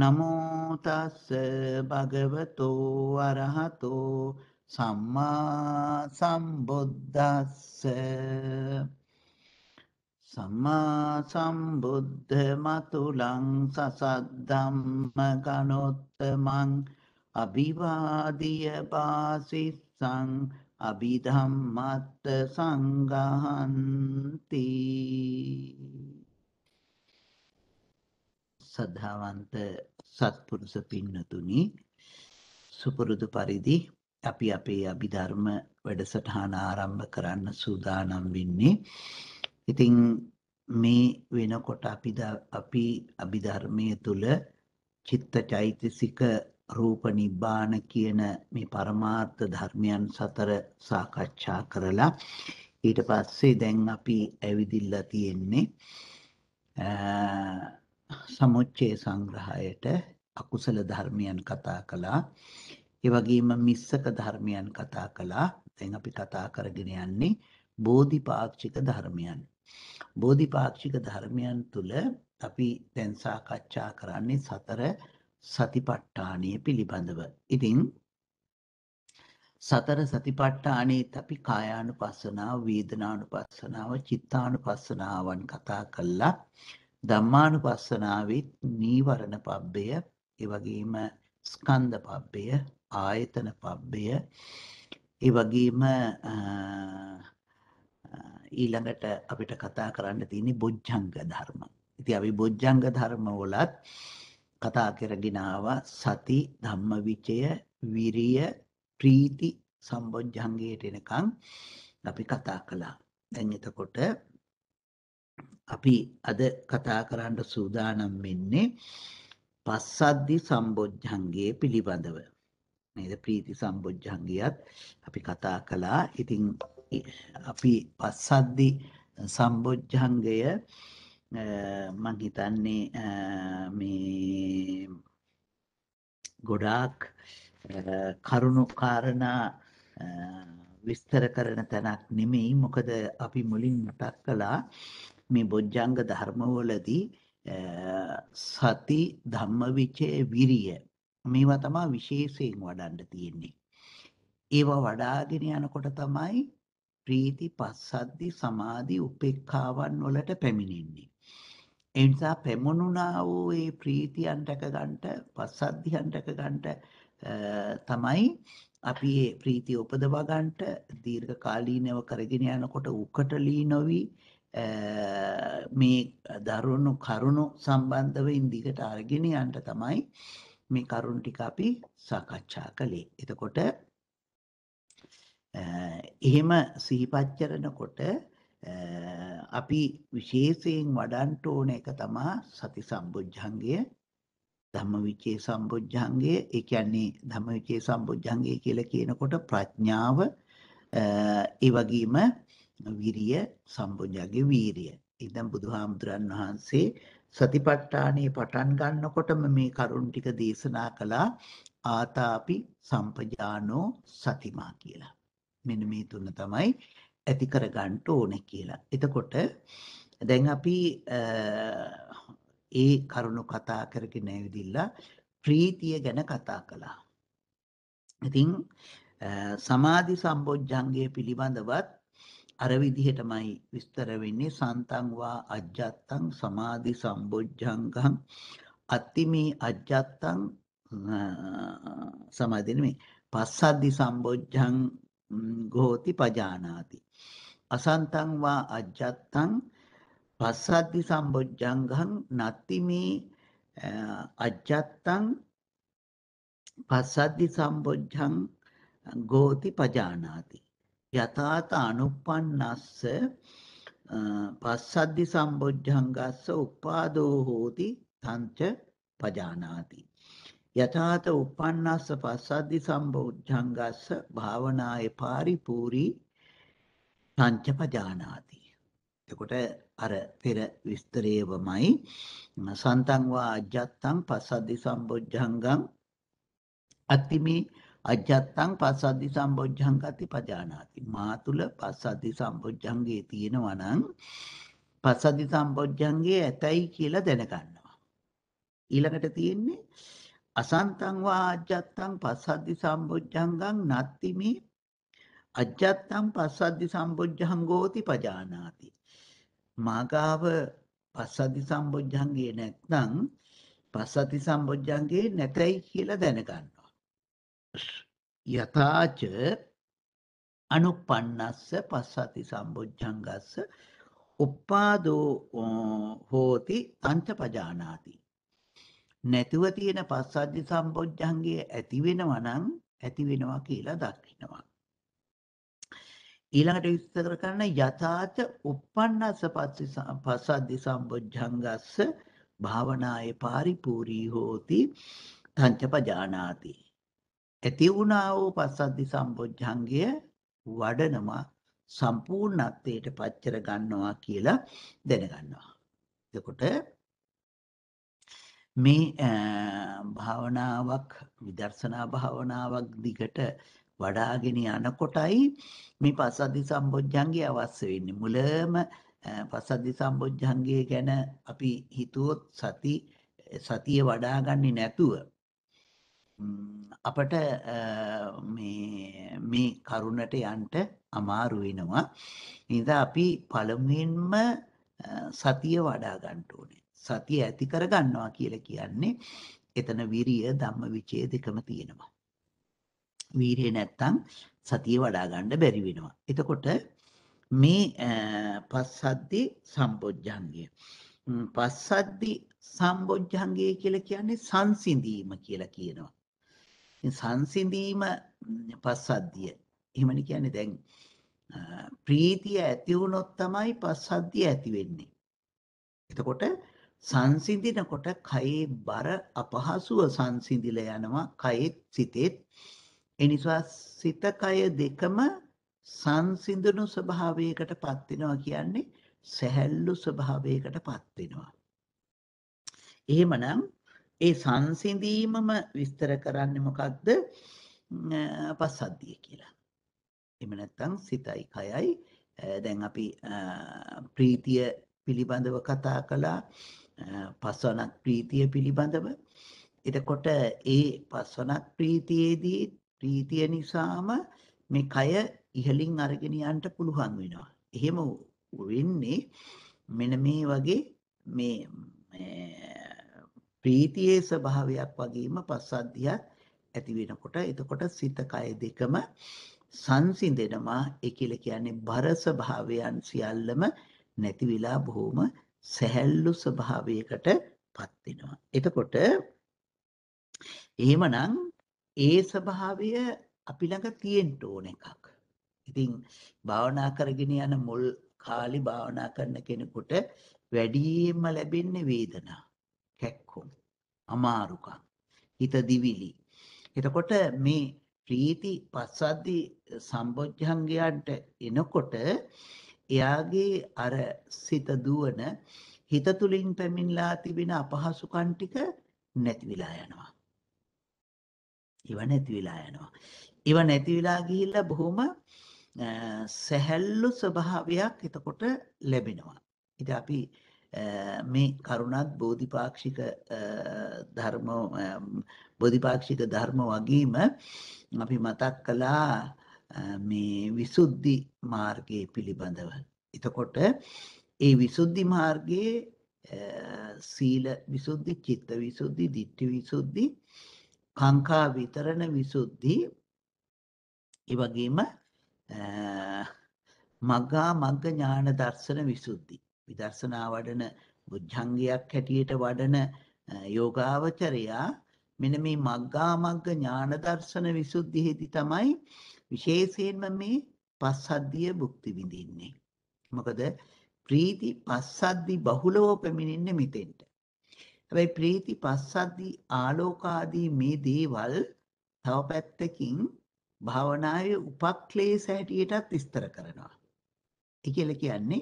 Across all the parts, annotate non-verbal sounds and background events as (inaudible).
නමෝ තස්ස භගවතෝ අරහතෝ සම්මා සම්බුද්දස්ස සම්මා සම්බුද්ධ මතුලං සසද්දම්ම ගනොත්තමං අභිවාදිය පාසිස්සං අභිධම්මත් සංගහන්ති සද්ධාවන්ත සත්පුරුෂ පින්නතුනි සුපුරුදු පරිදි අපි අපේ අභිධර්ම වැඩසටහන ආරම්භ කරන්න සූදානම් වෙන්නේ. ඉතින් මේ වෙනකොට අපි අපි අභිධර්මයේ තුල චිත්ත චෛතසික රූප නිබ්බාන කියන මේ පරමාර්ථ ධර්මයන් සතර සාකච්ඡා කරලා ඊට පස්සේ දැන් අපි ඇවිදිලා තියෙන්නේ සමුච්චේ සංග්‍රහයට අකුසල ධර්මයන් කතා කළා. ඒ වගේම මිස්සක ධර්මයන් කතා කළා. දැන් අපි කතා කරගෙන යන්නේ බෝධිපාක්ෂික ධර්මයන්. බෝධිපාක්ෂික ධර්මයන් තුල අපි දැන් සාකච්ඡා කරන්නේ සතර සතිපට්ඨානය පිළිබඳව. ඉතින් සතර සතිපට්ඨානෙත් අපි කායානුපස්සනාව, වේදනානුපස්සනාව, චිත්තානුපස්සනාවන් කතා කළා. ධම්මානුපස්සනාවෙත් නීවරණ පබ්බය ඒ වගේම ස්කන්ධ පබ්බය ආයතන පබ්බය ඒ වගේම ඊළඟට අපිට කතා කරන්න තියෙන්නේ බොජ්ජංග ධර්ම. ඉතින් අපි බොජ්ජංග ධර්ම වලත් කතා කරගෙන ආවා සති ධම්මවිචය විරිය ප්‍රීති සම්බොජ්ජංගයට එනකන් අපි කතා කළා. දැන් එතකොට අපි අද කතා කරන්න සූදානම් වෙන්නේ පස්සද්දි සම්බොජ්ජංගයේ පිළිබඳව. නේද ප්‍රීති සම්බොජ්ජංගියත් අපි කතා කළා. ඉතින් අපි පස්සද්දි සම්බොජ්ජංගය මම හිතන්නේ මේ ගොඩාක් කරුණු කාරණා විස්තර කරන තැනක් නෙමෙයි මොකද අපි මුලින් මතක් කළා මේ බොජ්ජංග ධර්මවලදී සති ධම්මවිචේ විරිය මේවා තමයි විශේෂයෙන් වඩන්න තියෙන්නේ. ඒවා වඩාගෙන යනකොට තමයි ප්‍රීති පස්සද්දි සමාධි උපේක්ඛාවන් වලට පැමිණෙන්නේ. ඒ නිසා පැමුණුනා වූ ඒ ප්‍රීතියන් රැක ගන්නට පස්සද්ධියන් රැක ගන්නට තමයි අපි මේ ප්‍රීතිය උපදවා ගන්නට දීර්ඝ කාලීනව කරගෙන යනකොට උකට ලී නොවි මේ දරුණු කරුණු සම්බන්ධව ඉන්දිකට අරගෙන යන්න තමයි මේ කරුණු ටික අපි සාකච්ඡා කළේ. එතකොට එහෙම සිහිපත් කරනකොට අපි විශේෂයෙන් වඩන්ට ඕන එක තමා සති සම්බුද්ධංගය ධම්මවිචේ සම්බුද්ධංගය ඒ කියන්නේ ධම්මවිචේ සම්බුද්ධංගය කියලා කියනකොට ප්‍රඥාව ඒ වගේම විරිය සම්බුද්ධයාගේ වීරිය. ඉතින් බුදුහාමුදුරන් වහන්සේ සතිපට්ඨානේ පටන් ගන්නකොටම මේ කරුණ ටික දේශනා කළා ආතාපි සම්පජානෝ සතිමා කියලා. මෙන්න මේ තුන තමයි ඇති කරගන්න ඕනේ කියලා. එතකොට දැන් අපි ඒ කරුණු කතා කරගෙන ඇවිදilla ප්‍රීතිය ගැන කතා කළා. ඉතින් සමාධි සම්බොජ්ජංගය පිළිබඳවත් අර විදිහටමයි විස්තර වෙන්නේ සන්තං වා අජ්ජත්තං සමාධි සම්බොජ්ජංගං අත්තිමේ අජ්ජත්තං සමාධි නෙමෙයි පස්සද්දි සම්බොජ්ජං ගෝති පජානාති අසන්තං වා අජ්ජත්තං පස්සද්දි සම්බොජ්ජංගං නත්තිමේ අජ්ජත්තං පස්සද්දි සම්බොජ්ජං ගෝති පජානාති යථාත අනුප්පන්නස්ස පස්සද්දි සම්බොජ්ජංගස්ස උපාදෝ හෝති තංච පජානාති යථාත උප්පන්නස්ස පස්සද්දි සම්බොජ්ජංගස්ස භාවනායේ පාරිපූරී තංච පජානාති එතකොට අර පෙර විස්තරයේමයි සන්තං වා අජත්තං පස්සද්දි සම්බොජ්ජංගං අත්තිමේ අජත්තං පස්සද්ධි සම්බොජ්ජං ගති පජානාති. මා තුල පස්සද්ධි සම්බොජ්ජංගේ තියෙනවා නම් පස්සද්ධි සම්බොජ්ජංගේ ඇතයි කියලා දැනගන්නවා. ඊළඟට තියෙන්නේ අසන්තං වා අජත්තං පස්සද්ධි සම්බොජ්ජංගං නත්ති මේ අජත්තං පස්සද්ධි සම්බොජ්ජංගෝති පජානාති. මාගාව පස්සද්ධි සම්බොජ්ජංගේ නැත්නම් පස්සද්ධි සම්බොජ්ජංගේ නැතයි කියලා දැනගන්න. යථාච අනුපන්නස්ස පස්සති සම්බුද්ධංගස්ස උප්පාදෝ හෝති තංච පජානාති නැතුව තියෙන පස්සද්ධි සම්බොජ්ජංගය ඇති වෙනවා නම් ඇති වෙනවා කියලා දක්ිනවා ඊළඟට විස්තර කරන යථාච උප්පන්නස්ස පස්සද්ධි සම්බොජ්ජංගස්ස භාවනායේ පාරිපූර්ණී හෝති තංච පජානාති ඇති වුණා වූ පස්සද්ධි සම්බොජ්ජංගය වඩනවා සම්පූර්ණත්වයට පච්චර ගන්නවා කියලා දැනගන්නවා. එතකොට මේ භාවනාවක් විදර්ශනා භාවනාවක් දිගට වඩාගෙන යනකොටයි මේ පස්සද්ධි සම්බොජ්ජංගය අවශ්‍ය වෙන්නේ. මුලම පස්සද්ධි සම්බොජ්ජංගය ගැන අපි හිතුවොත් සති සතිය වඩාගන්නේ නැතුව අපට මේ කරුණට යන්ට අමාරු වෙනවා. ඉඳා අපි පළමුවෙන්ම සතිය වඩා ගන්න ඕනේ. සතිය ඇති කර ගන්නවා කියලා කියන්නේ එතන විරිය ධම්ම විචේ දෙකම තියෙනවා. වීරිය නැත්තම් සතිය වඩා ගන්න බැරි වෙනවා. එතකොට මේ පස්සද්දි සම්බොජ්ජංගය. පස්සද්දි සම්බොජ්ජංගය කියලා කියන්නේ සංසිඳීම කියලා කියනවා. සංසිඳීම පස්සද්ධිය. එහෙමනේ කියන්නේ දැන් ප්‍රීතිය ඇති වුණොත් තමයි පස්සද්ධිය ඇති වෙන්නේ. එතකොට සංසිඳිනකොට කයේ බර අපහසුව සංසිඳිලා යනවා කයෙත් සිතෙත්. ඒ නිසා සිත කය දෙකම සංසිඳුණු ස්වභාවයකටපත් වෙනවා කියන්නේ සැහැල්ලු ස්වභාවයකටපත් වෙනවා. එහෙමනම් ඒ සංසිඳීමම විස්තර කරන්නේ මොකක්ද? පස්සද්ධිය කියලා. එහෙම නැත්නම් සිතයි කයයි දැන් අපි ප්‍රීතිය පිළිබඳව කතා කළා. පස්වනක් ප්‍රීතිය පිළිබඳව. එතකොට ඒ පස්වනක් ප්‍රීතියේදී ප්‍රීතිය නිසාම මේ කය ඉහලින් අරගෙන යන්න පුළුවන් වෙනවා. එහෙම වෙන්නේ මෙන්න මේ වගේ මේ ප්‍රීතියේ ස්වභාවයක් වගේම පස්සද්ධියක් ඇති වෙනකොට එතකොට සිත කය දෙකම සංසිඳෙනවා ඒ කියලා කියන්නේ බර ස්වභාවයන් සියල්ලම නැති වෙලා බොහොම සැහැල්ලු ස්වභාවයකටපත් වෙනවා. එතකොට එහෙමනම් ඒ ස්වභාවය අපි ළඟ තියෙන්න ඕන එකක්. ඉතින් භාවනා කරගෙන යන මුල් කාලේ භාවනා කරන කෙනෙකුට වැඩිම ලැබෙන්නේ වේදනා, කැක්කුම්. අමාරුකම් හිත දිවිලි එතකොට මේ ප්‍රීති පස්සද්දි සම්බොජ්ජංගයන්ට එනකොට එයාගේ අර සිත දුවන හිත තුලින් පැමිණලා තිබෙන අපහසුකම් ටික නැති වෙලා යනවා. ඉව නැති වෙලා යනවා. ඉව නැති වෙලා ගිහිල්ලා බොහොම සැහැල්ලු ස්වභාවයක් එතකොට ලැබෙනවා. ඉතින් අපි මේ කරුණත් බෝධිපාක්ෂික ධර්ම බෝධිපාක්ෂික ධර්ම වගේම අපි මතක් කළා මේ විසුද්ධි මාර්ගයේ පිළිබඳව. එතකොට ඒ විසුද්ධි මාර්ගයේ සීල විසුද්ධි, චිත්ත විසුද්ධි, ditthi විසුද්ධි, කාංකා විතරණ විසුද්ධි ඒ වගේම මග්ගා මග්ග ඥාන දර්ශන විසුද්ධි විදර්ශනා වඩන බුද්ධංගයක් හැටියට වඩන යෝගාවචරයා මෙන්න මේ මග්ගා මග්ග ඥාන දර්ශන විසුද්ධියේදී තමයි විශේෂයෙන්ම මේ පස්සද්ධිය භුක්ති විඳින්නේ. මොකද ප්‍රීති පස්සද්ධි බහුලව පැමිණෙන්නේ මෙතෙන්ට. හැබැයි ප්‍රීති පස්සද්ධි ආලෝකාදී මේ දේවල් තව පැත්තකින් භාවනාවේ උපක්ලේශ හැටියටත් විස්තර කරනවා. ඒ කියන්නේ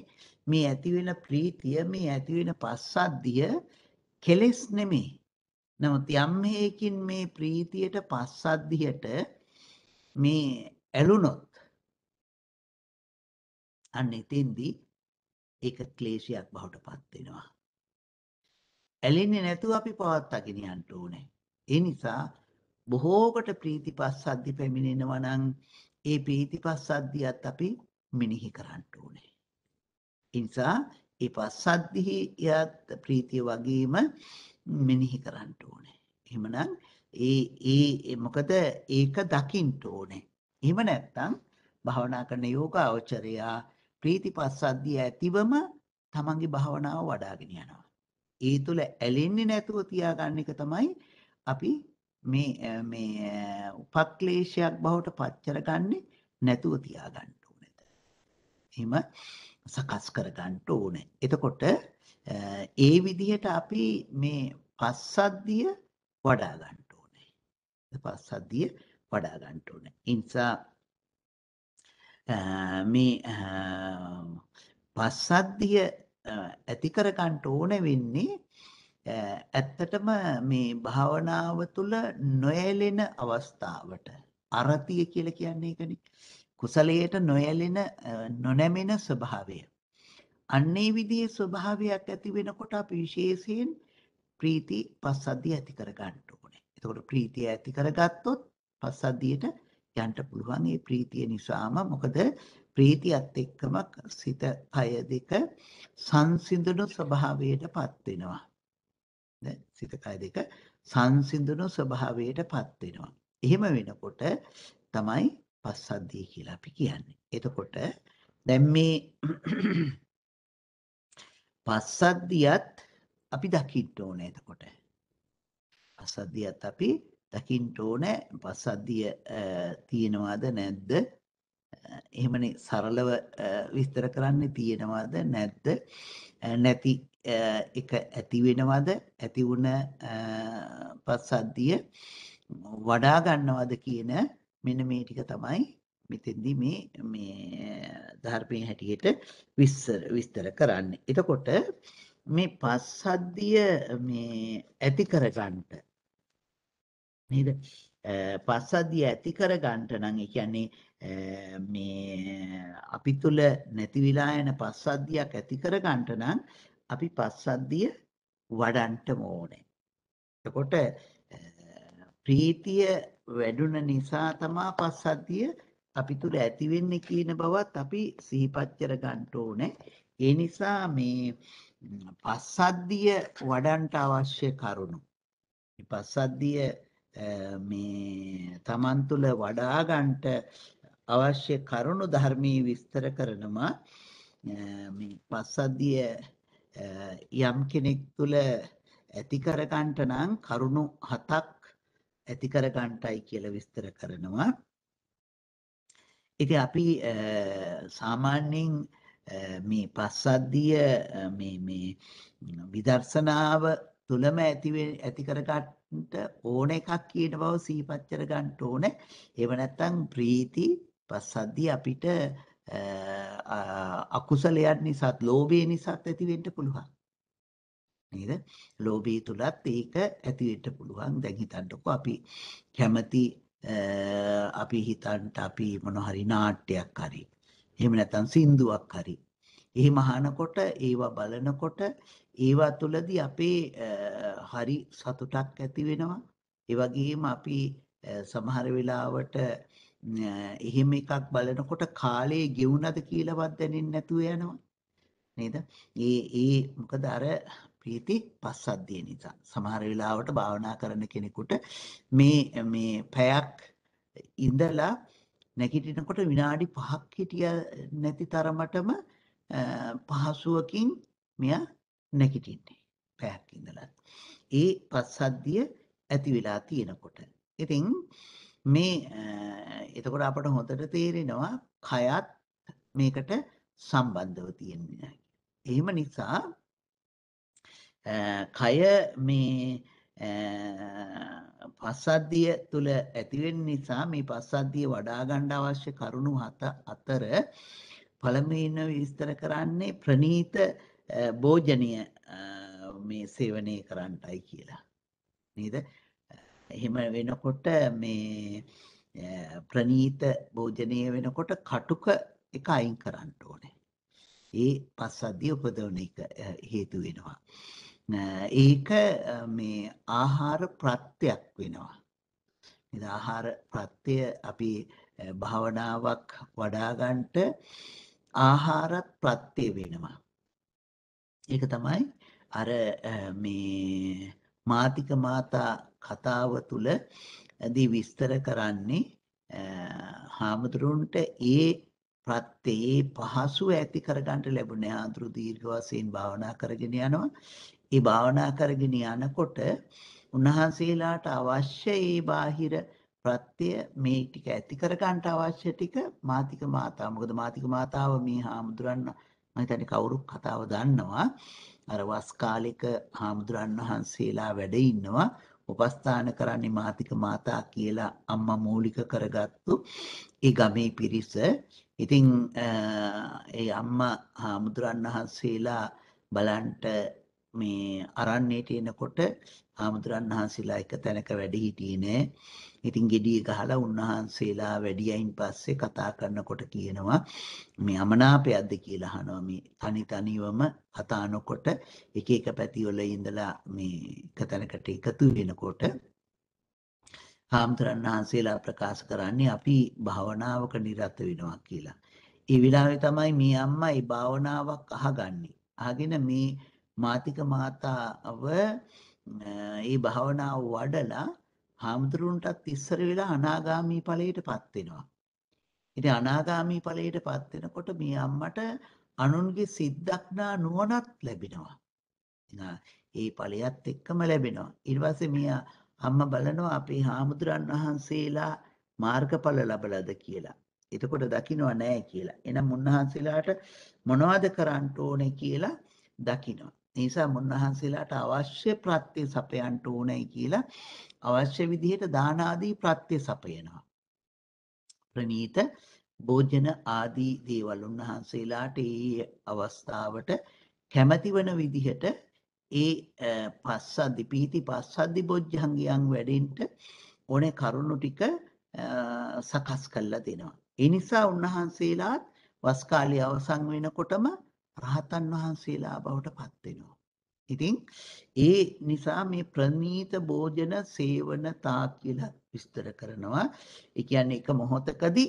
මේ ඇතිවෙන ප්‍රීතිය මේ ඇතිවෙන පස්සද්ධිය කෙලෙස් නෙමේ. නමුත් යම් හේකින් මේ ප්‍රීතියට පස්සද්ධියට මේ ඇලුනොත් අන්න එතෙන්දී ඒක ක්ලේශයක් බවට පත් වෙනවා. ඇලෙන්නේ නැතුව අපි පවත්වාගෙන යන්න ඕනේ. ඒ නිසා බොහෝකට ප්‍රීතිපස්සද්ධි පැමිණෙනවා නම් ඒ ප්‍රීතිපස්සද්ධියත් අපි මෙනෙහි කරන්න ඕනේ. නිසා ඒ පස්සද්ධිහි එයත් ප්‍රීතිය වගේම මෙනෙහි කරන්න ඕනේ. එහෙමනම් ඒ ඒ මොකද ඒක දකින්න ඕනේ. එහෙම නැත්නම් භවනා කරන යෝගාචරයා ප්‍රීතිපස්සද්ධිය ඇතිවම තමන්ගේ භවනාව වඩ아가ගෙන යනවා. ඒ තුල ඇලෙන්නේ නැතුව තියාගන්න එක තමයි අපි මේ මේ උපක්ලේශයක් බවට පත් කරගන්නේ නැතුව තියාගන්න ඕනේ. එහෙම සකස් කරගන්න ඕනේ. එතකොට ඒ විදිහට අපි මේ පස්සද්ධිය වඩා ගන්න ඕනේ. පස්සද්ධිය වඩා ගන්න ඕනේ. ඒ නිසා මේ පස්සද්ධිය ඇති කර ගන්න ඕනේ වෙන්නේ ඇත්තටම මේ භාවනාව තුළ නොයැලෙන අවස්ථාවට අරතිය කියලා කියන්නේ ඒකනේ. කුසලයට නොයැලෙන නොනැමෙන ස්වභාවය. අන්නේ විදිහේ ස්වභාවයක් ඇති වෙනකොට අපි විශේෂයෙන් ප්‍රීති පස්සද්ධිය ඇති කර ගන්න ඕනේ. එතකොට ප්‍රීතිය ඇති කරගත්තොත් පස්සද්ධියට යන්න පුළුවන්. ඒ ප්‍රීතිය නිසාම මොකද ප්‍රීතියත් එක්කම සිත කය දෙක සංසිඳුණු ස්වභාවයටපත් වෙනවා. සිත කය දෙක සංසිඳුණු ස්වභාවයටපත් වෙනවා. එහෙම වෙනකොට තමයි පස්සද්ධිය කියලා අපි කියන්නේ. එතකොට දැන් මේ පස්සද්ධියත් අපි දකින්න ඕනේ එතකොට. පස්සද්ධියත් අපි දකින්න ඕනේ පස්සද්ධිය තියෙනවද නැද්ද? එහෙමනේ සරලව විස්තර කරන්නේ තියෙනවද නැද්ද? නැති එක ඇති වෙනවද? ඇති වුණ පස්සද්ධිය වඩා ගන්නවද කියන මෙන්න මේ ටික තමයි මෙතෙන්දී මේ මේ ධර්මයේ හැටියට විස්තර විස්තර කරන්නේ. එතකොට මේ පස්සද්ධිය මේ ඇති කරගන්න නේද? පස්සද්ධිය ඇති කරගන්න නම් ඒ කියන්නේ මේ අපි තුල නැති විලා යන පස්සද්ධියක් ඇති කරගන්න නම් අපි පස්සද්ධිය වඩන්න ඕනේ. එතකොට ප්‍රීතිය වැඩුණ නිසා තමා පස්සද්ධිය අපි තුර ඇති වෙන්නේ කියන බවත් අපි සිහිපත් කර ගන්න ඕනේ. ඒ නිසා මේ පස්සද්ධිය වඩන්ට අවශ්‍ය කරුණු. මේ පස්සද්ධිය මේ තමන් තුළ වඩා ගන්නට අවශ්‍ය කරුණු ධර්මී විස්තර කරනවා. මේ පස්සද්ධිය යම් කෙනෙක් තුළ ඇති කර ගන්නට නම් කරුණු හතක් ඇති කර ගන්නටයි කියලා විස්තර කරනවා. ඉතින් අපි සාමාන්‍යයෙන් මේ පස්සද්ධිය මේ මේ විදර්ශනාව තුලම ඇති ඇති කරගන්නට ඕන එකක් කියන බව සිහිපත් කර ගන්න ඕනේ. ඒව නැත්තම් ප්‍රීති පස්සද්ධිය අපිට අකුසලයන් නිසාත්, ලෝභය නිසාත් ඇති වෙන්න පුළුවන්. නේද? ලෝභය තුලත් ඒක ඇති වෙන්න පුළුවන්. දැන් හිතන්නකෝ අපි කැමති අපි හිතන්ට අපි මොන හරි නාට්‍යයක් හරි එහෙම නැත්නම් සින්දුවක් හරි එහෙම අහනකොට ඒවා බලනකොට ඒවා තුළදී අපේ හරි සතුටක් ඇති වෙනවා ඒ වගේම අපි සමහර වෙලාවට එහෙම එකක් බලනකොට කාලේ ගෙවුනද කියලාවත් දැනෙන්නේ නැතුව යනවා නේද ඒ ඒ මොකද අර ප්‍රීති පස්සද්ධිය නිසා. සමහර වෙලාවට භාවනා කරන කෙනෙකුට මේ මේ පැයක් ඉඳලා නැගිටිනකොට විනාඩි 5ක් හිටිය නැති තරමටම පහසුවකින් මෙයා නැගිටින්නේ පැයක් ඉඳලා. ඒ පස්සද්ධිය ඇති වෙලා තියෙනකොට. ඉතින් මේ එතකොට අපට හොඳට තේරෙනවා කයත් මේකට සම්බන්ධව තියෙන නිසා. එහෙම නිසා කය මේ පස්සද්ධිය තුළ ඇතිවෙන් නිසා මේ පස්සද්ධිය වඩාගණ්ඩ අවශ්‍ය කරුණු හත අතර පළමීන විස්තර කරන්නේ ප්‍රනීත භෝජනය මේ සේවනය කරන්නටයි කියලා. නීද එහෙම වෙනකොට මේ ප්‍රනීත භෝජනය වෙනකොට කටුක එක අයින් කරන්න ඕනේ. ඒ පස්සද්ධිය උපදවන එක හේතු වෙනවා. ඒක මේ ආහාර ප්‍රත්‍යක් වෙනවා. ආහාර ප්‍රත්‍ය අපි භාවනාවක් වඩාගන්ට ආහාරත් ප්‍රත්‍ය වෙනවා. ඒක තමයි අර මේ මාතික මාතා කතාව තුළ ඇදී විස්තර කරන්නේ හාමුදුරුවන්ට ඒ ප්‍රත්‍යයේ පහසු ඇති කරගන්නට ලැබුණේ ආඳුරු දීර්ඝ වශයෙන් භාවනා කරගෙන යනවා ඒ භාවනා කරගෙන යනකොට උන්වහන්සේලාට අවශ්‍ය ඒ බාහිර ප්‍රත්‍ය මේ ටික ඇති කර ගන්නට අවශ්‍ය ටික මාතික මාතා. මොකද මාතික මාතාව මේ හාමුදුරන් මම හිතන්නේ කවුරුත් කතාව දන්නවා. අර වස් කාලෙක හාමුදුරන් වහන්සේලා වැඩ ඉන්නවා. උපස්ථාන කරන්නේ මාතික මාතා කියලා අම්මා මූලික කරගත්තු ඒ ගමේ පිරිස. ඉතින් ඒ අම්මා හාමුදුරන් වහන්සේලා බලන්ට මේ අරන්නේට එනකොට ආමුදුරන් වහන්සේලා එක තැනක වැඩ හිටියේ නෑ. ඉතින් gediy ගහලා උන්වහන්සේලා වැඩියයින් පස්සේ කතා කරනකොට කියනවා මේ අමනාපයක්ද කියලා අහනවා මේ තනි තනිවම අතානකොට එක එක පැතිවල ඉඳලා මේ එක තැනකට එකතු වෙනකොට ආමුදුරන් වහන්සේලා ප්‍රකාශ කරන්නේ අපි භාවනාවක නිරත වෙනවා කියලා. ඒ විලාවේ තමයි මේ අම්මා ඒ භාවනාවක් අහගන්නේ. අහගෙන මේ මාතික මාතාව ඒ භාවනාව වඩලා හාමුදුරුවන්ටත් ඉස්සර වෙලා අනාගාමී ඵලයට පත් වෙනවා. ඉතින් අනාගාමී ඵලයට පත් වෙනකොට මේ අම්මට අනුන්ගේ සිද්දක්නා නුවණක් ලැබෙනවා. ඒ ඵලයත් එක්කම ලැබෙනවා. ඊට පස්සේ මියා අම්මා බලනවා අපේ හාමුදුරන් වහන්සේලා මාර්ගඵල ලැබලද කියලා. එතකොට දකින්නව නැහැ කියලා. එහෙනම් උන්වහන්සේලාට මොනවද කරන්න ඕනේ කියලා දකින්නවා. නිසා මුන්වහන්සේලාට අවශ්‍ය ප්‍රත්‍ය සපයන්න ඕනයි කියලා අවශ්‍ය විදිහට දාන ආදී ප්‍රත්‍ය සපයනවා. ප්‍රනීත භෝජන ආදී දේවල් උන්වහන්සේලාට ඒ අවස්ථාවට කැමැති වෙන විදිහට ඒ පස්සද්දි පිහිටි පස්සද්දි බොජ්ජංගියන් වැඩෙන්න ඕනේ කරුණු ටික සකස් කරලා දෙනවා. ඒ නිසා උන්වහන්සේලාත් වස් කාලය අවසන් වෙනකොටම රහතන් වහන්සේලා බවට පත් වෙනවා. ඉතින් ඒ නිසා මේ ප්‍රනීත භෝජන සේවන තාත් කියලා විස්තර කරනවා. ඒ කියන්නේ එක මොහොතකදී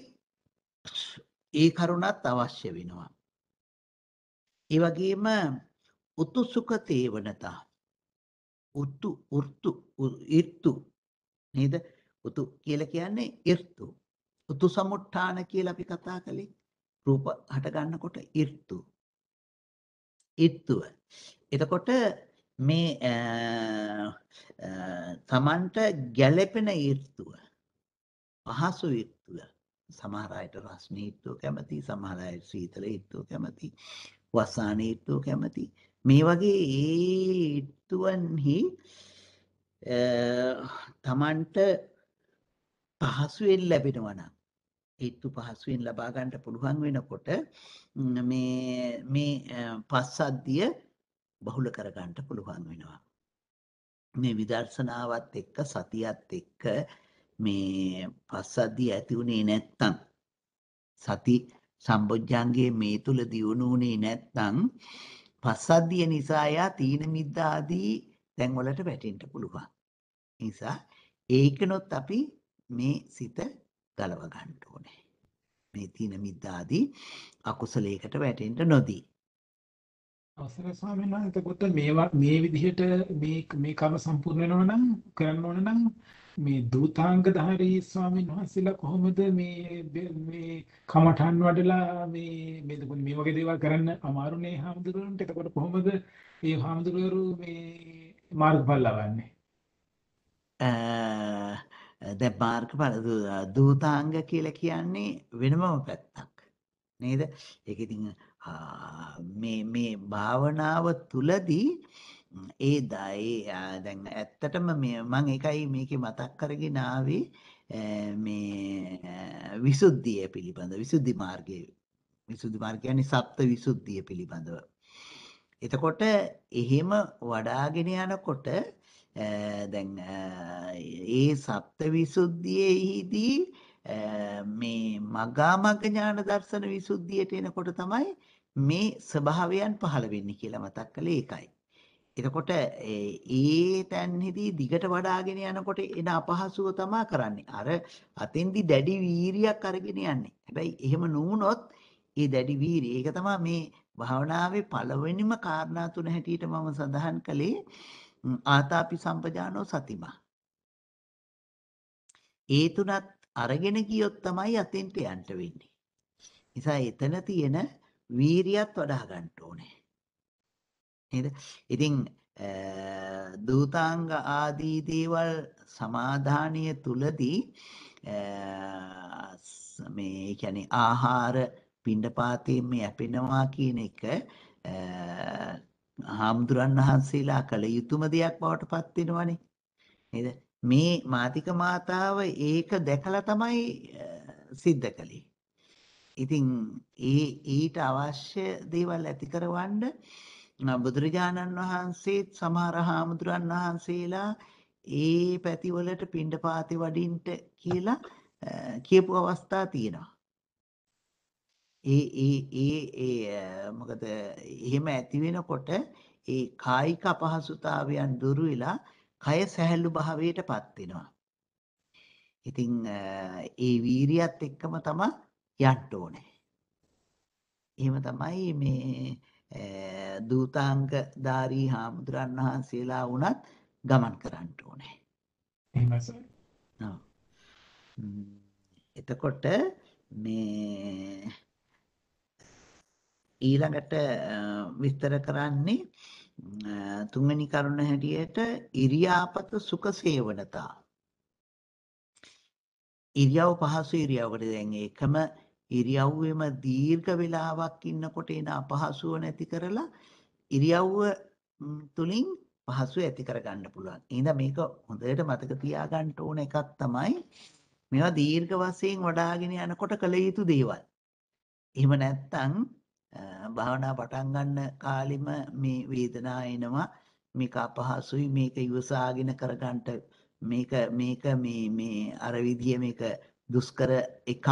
ඒ කරුණත් අවශ්‍ය වෙනවා. ඒ වගේම උතුසුක තේවනතා උත්තු උර්තු ඉර්තු නේද? උතු කියලා කියන්නේ ඉර්තු. උතු සමුට්ඨාන කියලා අපි කතා කළේ. රූප හට ගන්නකොට ඉර්තු. යුතුව. එතකොට මේ තමන්ට ගැලපෙන ඍතුව පහසු ඍතුව සමහර අයට රස්න ඍතුව කැමති සමහර අය සීතල ඍතුව කැමති වසාන ඍතුව කැමති මේ වගේ ඒ ඍතුවන්හි තමන්ට පහසුවෙන් ලැබෙනවා නම් ඒත්තු පහසුවෙන් ලබා ගන්න පුළුවන් වෙනකොට මේ මේ පස්සද්ධිය බහුල කර ගන්න පුළුවන් වෙනවා. මේ විදර්ශනාවත් එක්ක සතියත් එක්ක මේ පස්සද්ධිය ඇති උනේ නැත්තම් සති සම්බොජ්ජංගයේ මේ තුල දියුණු උනේ නැත්නම් පස්සද්ධිය නිසා යා තීන මිද්ද ආදී තැන් වලට වැටෙන්න පුළුවන්. නිසා ඒකනොත් අපි මේ සිත ගලව ගන්න ඕනේ. මේ තින මිද්දාදී අකුසලයකට වැටෙන්න නොදී. අවසර ස්වාමීන් වහන්සේ එතකොට මේවා මේ විදිහට මේ මේ කර්ම සම්පූර්ණ වෙනව නම් කරන්න ඕන නම් මේ දූතාංග ධාරී ස්වාමීන් වහන්සේලා කොහොමද මේ මේ කමඨන් වඩලා මේ මේ මේ වගේ දේවල් කරන්න අමාරුනේ හාමුදුරුවන්ට එතකොට කොහොමද මේ හාමුදුරුවෝ මේ මාර්ගඵල ලබන්නේ දැන් මාර්ග දූතාංග කියලා කියන්නේ වෙනමම පැත්තක් නේද ඒක ඉතින් මේ මේ භාවනාව තුලදී ඒ දයි දැන් ඇත්තටම මේ මම එකයි මේකේ මතක් කරගෙන ආවේ මේ විසුද්ධිය පිළිබඳ විසුද්ධි මාර්ගයේ විසුද්ධි මාර්ගය කියන්නේ සප්ත විසුද්ධිය පිළිබඳව. එතකොට එහෙම වඩාගෙන යනකොට දැන් ඒ සත්ත්ව විසුද්ධියෙහිදී මේ මගා මග ඥාන දර්ශන විසුද්ධියට එනකොට තමයි මේ ස්වභාවයන් පහළ වෙන්නේ කියලා මතක් කළේ ඒකයි. එතකොට ඒ තැන්හිදී දිගට වඩාගෙන යනකොට එන අපහසුව තමයි කරන්නේ. අර අතෙන්දි දැඩි වීරියක් අරගෙන යන්නේ. හැබැයි එහෙම නොවුනොත් ඒ දැඩි වීරිය ඒක තමයි මේ භාවනාවේ පළවෙනිම කාරණා තුන හැටියට මම සඳහන් කළේ. ආතාපි සම්පජානෝ සතිමා. ඒ තුනත් අරගෙන ගියොත් තමයි අතෙන්ට යන්න වෙන්නේ. නිසා එතන තියෙන වීරියත් වඩා ගන්න ඕනේ. නේද? ඉතින් දූතාංග ආදී දේවල් සමාදානීය තුලදී මේ කියන්නේ ආහාර පිණ්ඩපාතයෙන් මේ අපිනවා කියන එක හාමුදුරන් වහන්සේලා කළ යුතුම දෙයක් බවට පත් වෙනවනේ. නේද? මේ මාතික මාතාව ඒක දැකලා තමයි සිද්ධ කළේ. ඉතින් ඒ ඊට අවශ්‍ය දේවල් ඇති කරවන්න බුදුරජාණන් වහන්සේත් සමහර හාමුදුරන් වහන්සේලා ඒ පැතිවලට පිණ්ඩපාතේ වඩින්ට කියලා කියපු අවස්ථා තියෙනවා. ඒ ඒ ඒ ඒ මොකද එහෙම ඇති වෙනකොට ඒ කායික අපහසුතාවයන් දුරු වෙලා කය සැහැල්ලු භාවයටපත් වෙනවා. ඉතින් ඒ වීරියත් එක්කම තමයි යන්න ඕනේ. එහෙම තමයි මේ දූතාංග ධාරී හාමුදුරන් වහන්සේලා වුණත් ගමන් කරන්න ඕනේ. එහෙමයි සර්. එතකොට මේ ඊළඟට විස්තර කරන්නේ තුන්වෙනි කරුණ හැටියට ඉරියාපත සුඛ සේවනතා ඉරියව් පහසු ඉරියව්වට දැන් ඒකම ඉරියව්වෙම දීර්ඝ වේලාවක් ඉන්නකොට එන අපහසුව නැති කරලා ඉරියව්ව තුලින් පහසු ඇති කරගන්න පුළුවන්. එහෙනම් මේක හොඳට මතක තියාගන්න ඕන එකක් තමයි මේවා දීර්ඝ වශයෙන් වඩාගෙන යනකොට කළ යුතු දේවල්. එහෙම නැත්නම් භාවනා පටන් ගන්න කාලෙම මේ වේදනා එනවා මේක අපහසුයි මේක ඉවසාගෙන කරගන්නට මේක මේක මේ මේ අර විදිය මේක දුෂ්කර එකක්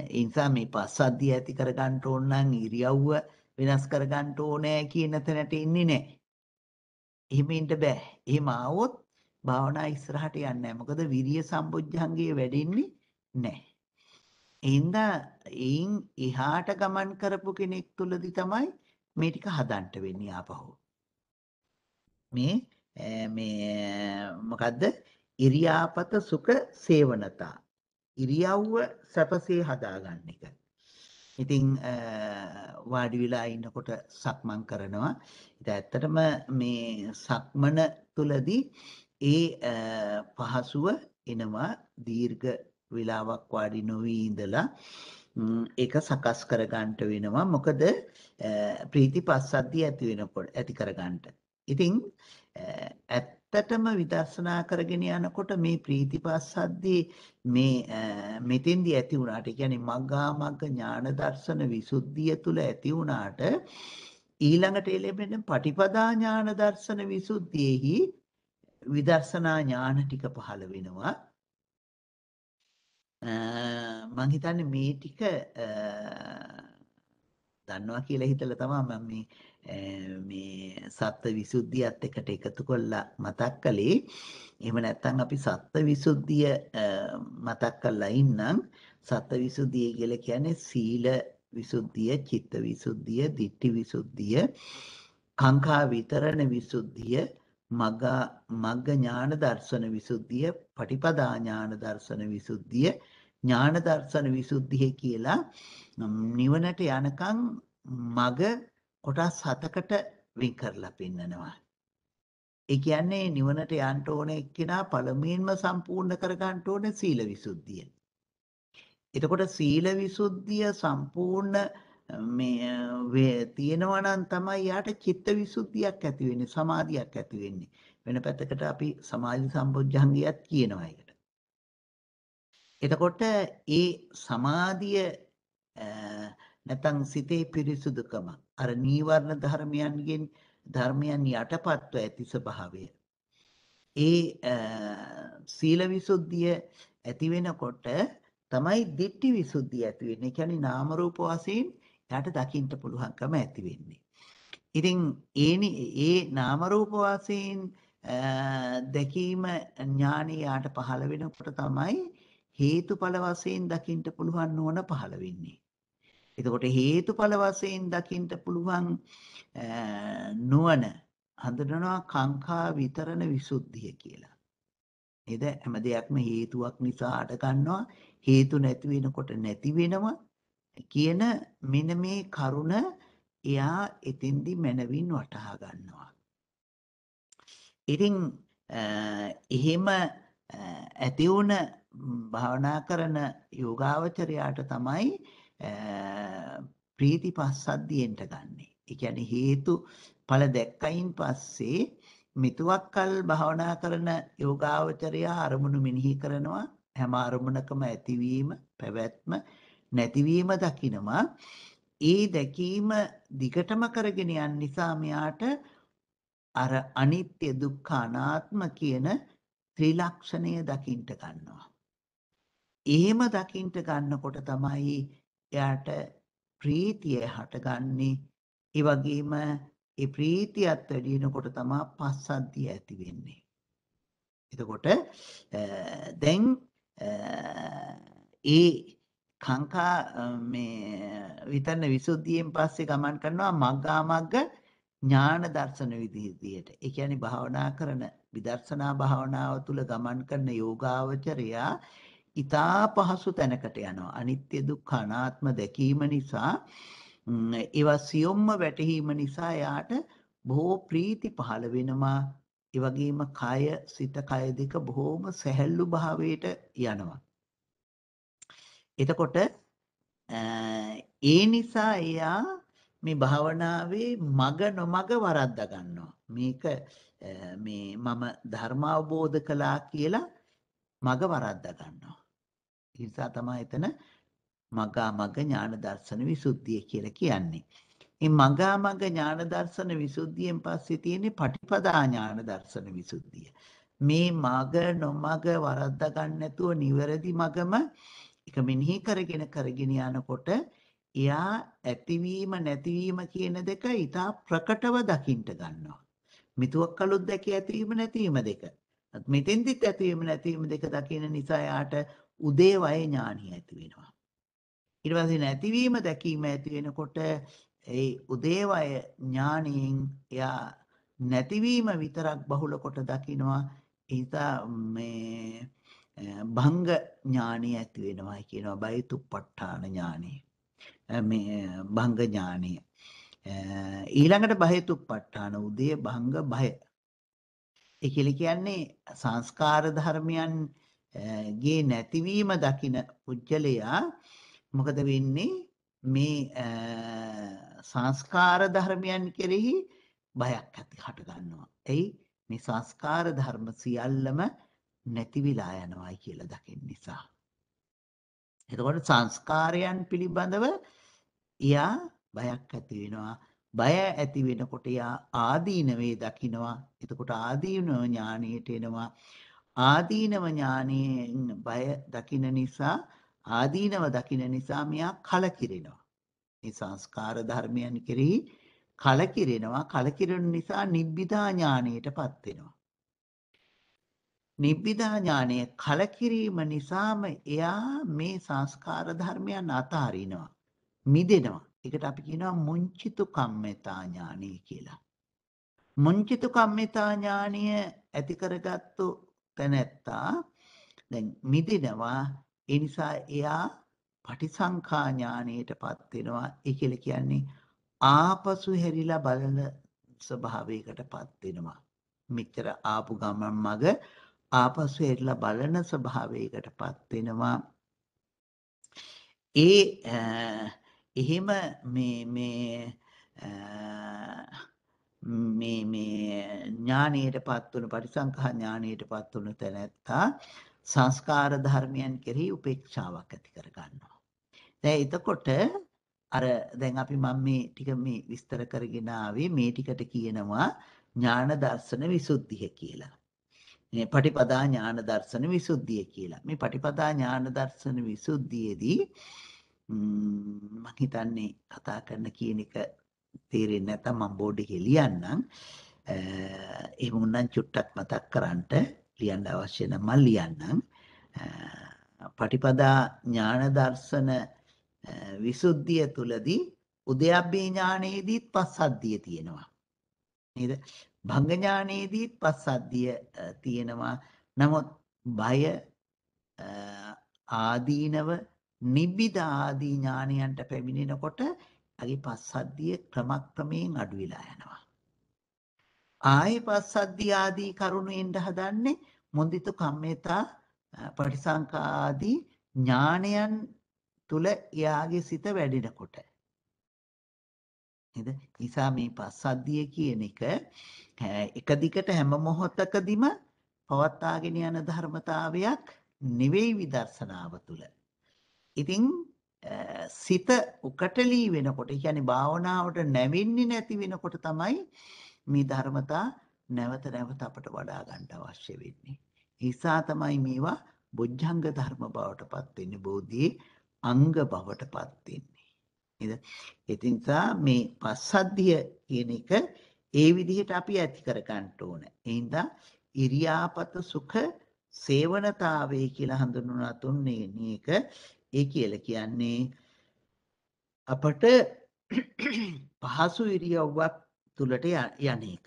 ඒ නිසා මේ පස්සද්ධිය ඇති කරගන්න ඕන නම් ඉරියව්ව වෙනස් කරගන්න ඕනේ කියන තැනට ඉන්නේ නැහැ. එහෙම ඉන්න බෑ. එහෙම ආවොත් භාවනා ඉස්සරහට යන්නේ නැහැ. මොකද විරිය සම්බොජ්ජංගයේ වැඩෙන්නේ නැහැ. එහෙනම් එයින් එහාට ගමන් කරපු කෙනෙක් තුලදී තමයි මේ ටික හදන්න වෙන්නේ ආපහු. මේ මේ මොකද්ද? ඉරියාපත සුඛ සේවනතා. ඉරියව්ව සැපසේ හදාගන්න එක. ඉතින් වාඩි වෙලා ඉන්නකොට සක්මන් කරනවා. ඉතින් ඇත්තටම මේ සක්මන තුලදී ඒ පහසුව එනවා දීර්ඝ වෙලාවක් වාඩි නොවී ඉඳලා ඒක සකස් කරගන්නට වෙනවා මොකද ප්‍රීති පස්සද්ධිය ඇති වෙනකොට ඇති කරගන්නට. ඉතින් ඇත්තටම විදර්ශනා කරගෙන යනකොට මේ ප්‍රීති පස්සද්ධිය මේ මෙතෙන්දි ඇති වුණාට කියන්නේ මග්ගා මග්ග ඥාන දර්ශන විසුද්ධිය තුල ඇති වුණාට ඊළඟට එළඹෙන පටිපදා ඥාන දර්ශන විසුද්ධියේහි විදර්ශනා ඥාන ටික පහළ වෙනවා. මං හිතන්නේ මේ ටික දන්නවා කියලා හිතලා තමයි මම මේ මේ සත්ත්ව විසුද්ධියත් එකට එකතු කරලා මතක් කළේ. එහෙම නැත්නම් අපි සත්ත්ව විසුද්ධිය මතක් කරලා ඉන්නම්. සත්ත්ව විසුද්ධිය කියලා කියන්නේ සීල විසුද්ධිය, චිත්ත විසුද්ධිය, ditthi විසුද්ධිය, කාංකා විතරණ විසුද්ධිය, මග්ග මග්ග ඥාන දර්ශන විසුද්ධිය, පටිපදා ඥාන දර්ශන විසුද්ධිය ඥාන දර්ශන විසුද්ධිය කියලා නිවනට යනකම් මග කොටස් හතකට වෙන් කරලා පෙන්නනවා. ඒ කියන්නේ නිවනට යන්න ඕන එක්කෙනා පළමුවෙන්ම සම්පූර්ණ කර ගන්න ඕන සීල විසුද්ධිය. එතකොට සීල විසුද්ධිය සම්පූර්ණ මේ තියෙනවා නම් තමයි යාට චිත්ත විසුද්ධියක් ඇති වෙන්නේ සමාධියක් ඇති වෙන්නේ. වෙන පැත්තකට අපි සමාධි සම්බොජ්ජංගියත් කියනවා ඒක. එතකොට ඒ සමාධිය නැතන් සිතේ පිරිසුදුකම අර නීවරණ ධර්මයන්ගෙන් ධර්මයන් යටපත්ව ඇති ස්වභාවය. ඒ සීල විසුද්ධිය ඇති වෙනකොට තමයි දිට්ඨි විසුද්ධිය ඇති වෙන්නේ. ඒ කියන්නේ නාම රූප වශයෙන් යට දකින්න පුළුවන්කම ඇති වෙන්නේ. ඉතින් ඒනි ඒ නාම රූප වශයෙන් දැකීම ඥානියාට පහළ වෙනකොට තමයි හේතුඵල වශයෙන් දකින්න පුළුවන් නොවන පහළ වෙන්නේ. එතකොට හේතුඵල වශයෙන් දකින්න පුළුවන් නොවන හඳුනනවා කාංකා විතරණ විසුද්ධිය කියලා. එද හැම දෙයක්ම හේතුවක් නිසා අඩ ගන්නවා හේතු නැති වෙනකොට නැති වෙනවා කියන මෙන්න මේ කරුණ එයා එතෙන්දි මනවින් වටහා ගන්නවා. ඉතින් එහෙම ඇති වුණ භාවනා කරන යෝගාවචරයාට තමයි ප්‍රීති පස්සද්ධියෙන්ට ගන්නෙ. ඒ කියන්නේ හේතු ඵල දැක්කයින් පස්සේ මෙතුවක්කල් භාවනා කරන යෝගාවචරයා අරමුණු මෙනෙහි කරනවා හැම අරමුණකම ඇතිවීම පැවැත්ම නැතිවීම දකිනවා ඒ දැකීම දිගටම කරගෙන යන නිසා මෙයාට අර අනිත්‍ය දුක්ඛ අනාත්ම කියන ත්‍රිලක්ෂණය දකින්ට ගන්නවා එහෙම දකින්ට ගන්නකොට තමයි එයාට ප්‍රීතිය හටගන්නේ. ඒ වගේම ඒ ප්‍රීතියත් වැඩි වෙනකොට තමයි පස්සද්ධිය ඇති වෙන්නේ. එතකොට දැන් ඒ කාංකා මේ විතන්න විසුද්ධියෙන් පස්සේ ගමන් කරනවා මග්ගා මග්ග ඥාන දර්ශන විදිහට. ඒ කියන්නේ භාවනා කරන විදර්ශනා භාවනාව තුළ ගමන් කරන යෝගාවචරයා ඉතා පහසු තැනකට යනවා. අනිත්‍ය දුක්ඛ අනාත්ම දැකීම නිසා ඒවා සියොම්ම වැටහීම නිසා යාට බොහෝ ප්‍රීති පහළ වෙනවා. ඒ වගේම කය, සිත, කය දෙක බොහෝම සැහැල්ලු භාවයට යනවා. එතකොට ඒ නිසා එයා මේ භාවනාවේ මග නොමග වරද්දා ගන්නවා. මේක මේ මම ධර්ම අවබෝධ කළා කියලා මග වරද්දා ගන්නවා. ඒ නිසා තමයි එතන මගා මග ඥාන දර්ශන විසුද්ධිය කියලා කියන්නේ. මේ මගා මග ඥාන දර්ශන විසුද්ධියෙන් පස්සේ තියෙන්නේ පටිපදා ඥාන දර්ශන විසුද්ධිය. මේ මග නොමග වරද්දා ගන්න නැතුව නිවැරදි මගම එක මෙනෙහි කරගෙන කරගෙන යනකොට එයා ඇතිවීම නැතිවීම කියන දෙක ඊටා ප්‍රකටව දකින්න ගන්නවා. මිතුවක් කලොත් දැක ඇතිවීම නැතිවීම දෙක. මෙතෙන්දිත් ඇතිවීම නැතිවීම දෙක දකින නිසා යාට උදේවය ඥානිය ඇති වෙනවා. ඊට පස්සේ නැතිවීම දැකීම ඇති වෙනකොට ඒ උදේවය ඥානියෙන් එයා නැතිවීම විතරක් බහුල කොට දකිනවා. ඒත මේ භංග ඥානිය ඇති වෙනවා කියනවා බයතුප්පට්ඨාන ඥානිය. මේ භංග ඥානිය. ඊළඟට බයතුප්පට්ඨාන උදේ භංග භය. ඒ කියන්නේ සංස්කාර ධර්මයන් ගේ නැතිවීම දකින පුජ්‍යලයා මොකද වෙන්නේ මේ සංස්කාර ධර්මයන් කෙරෙහි බයක් ඇති හට ගන්නවා. එයි මේ සංස්කාර ධර්ම සියල්ලම නැතිවිලා යනවායි කියලා දකින නිසා. එතකොට සංස්කාරයන් පිළිබඳව එයා බයක් ඇති වෙනවා. බය ඇති වෙනකොට එයා ආදීනවේ දකිනවා. එතකොට ආදීනව ඥානීයට එනවා. ආදීනව ඥානයෙන් බය දකින නිසා ආදීනව දකින නිසා මෙයා කලකිරෙනවා. මේ සංස්කාර ධර්මයන් කෙරෙහි කලකිරෙනවා කලකිරෙන නිසා නිබ්බිදා ඥානයටපත් වෙනවා. නිබ්බිදා ඥානය කලකිරීම නිසාම එයා මේ සංස්කාර ධර්මයන් අතහරිනවා මිදෙනවා ඒකට අපි කියනවා මුංචිතු කම්මිතා ඥානය කියලා මුංචිතු කම්මිතා ඥානය ඇති කරගත්තු තැනැත්තා දැන් මිදෙනවා ඒ නිසා එයා පටිසංඛා ඥානයටපත් වෙනවා ඒ කියලා කියන්නේ ආපසු හැරිලා බලන ස්වභාවයකටපත් වෙනවා මෙච්චර ආපු ගමන් මග ආපසු හැරිලා බලන ස්වභාවයකටපත් වෙනවා ඒ එහෙම මේ මේ මේ මේ ඥානීයටපත් වුණු පරිසංඛා ඥානීයටපත් වුණු තැනැත්තා සංස්කාර ධර්මයන් කෙරෙහි උපේක්ෂාවක් ඇති කර ගන්නවා. දැන් එතකොට අර දැන් අපි මම මේ ටික මේ විස්තර කරගෙන ආවේ මේ ටිකට කියනවා ඥාන දර්ශන විසුද්ධිය කියලා. මේ පටිපදා ඥාන දර්ශන විසුද්ධිය කියලා. මේ පටිපදා ඥාන දර්ශන විසුද්ධියේදී මම හිතන්නේ කතා කරන්න කියන එක තේරෙන්නේ නැත්නම් මම බෝඩ් එකේ ලියන්නම්. එහෙම වුණනම් චුට්ටක් මතක් කරන්ට ලියන්න අවශ්‍ය නම් මම ලියන්නම්. පටිපදා ඥාන දර්ශන විසුද්ධිය තුලදී උද්‍යප්පේ ඥානෙදීත් පස්සද්ධිය තියෙනවා. නේද? භංග ඥානෙදීත් පස්සද්ධිය තියෙනවා. නමුත් බය ආදීනව නිබ්බිදා ආදී ඥානයන්ට පැමිණෙනකොට ඇගේ පස්සද්ධිය ක්‍රමක්‍රමයෙන් අඩු වෙලා යනවා. ආයේ පස්සද්ධිය ආදී කරුණු එන්න හදන්නේ මොන්දිත කම්මේතා පටිසංකා ආදී ඥානයන් තුල එයාගේ සිත වැඩෙනකොට නේද? නිසා මේ පස්සද්ධිය කියන එක එක දිගට හැම මොහොතකදීම පවත්වාගෙන යන ධර්මතාවයක් නෙවෙයි විදර්ශනාව තුල. ඉතින් සිත උකටලී වෙනකොට කියන්නේ භාවනාවට නැවෙන්නේ නැති වෙනකොට තමයි මේ ධර්මතා නැවත නැවත අපට වඩා ගන්න අවශ්‍ය වෙන්නේ. නිසා තමයි මේවා බොජ්ජංග ධර්ම බවටපත් වෙන්නේ බෝධියේ අංග බවටපත් වෙන්නේ. නේද? ඒ නිසා මේ පස්සද්ධිය කියන එක ඒ විදිහට අපි ඇති කර ගන්න ඕන. ඒ හින්දා ඉරියාපත සුඛ සේවනතාවේ කියලා හඳුන්වනා තුන්නේ මේක ඒ කියලා කියන්නේ අපට පහසු ඉරියව්වක් තුලට යන එක.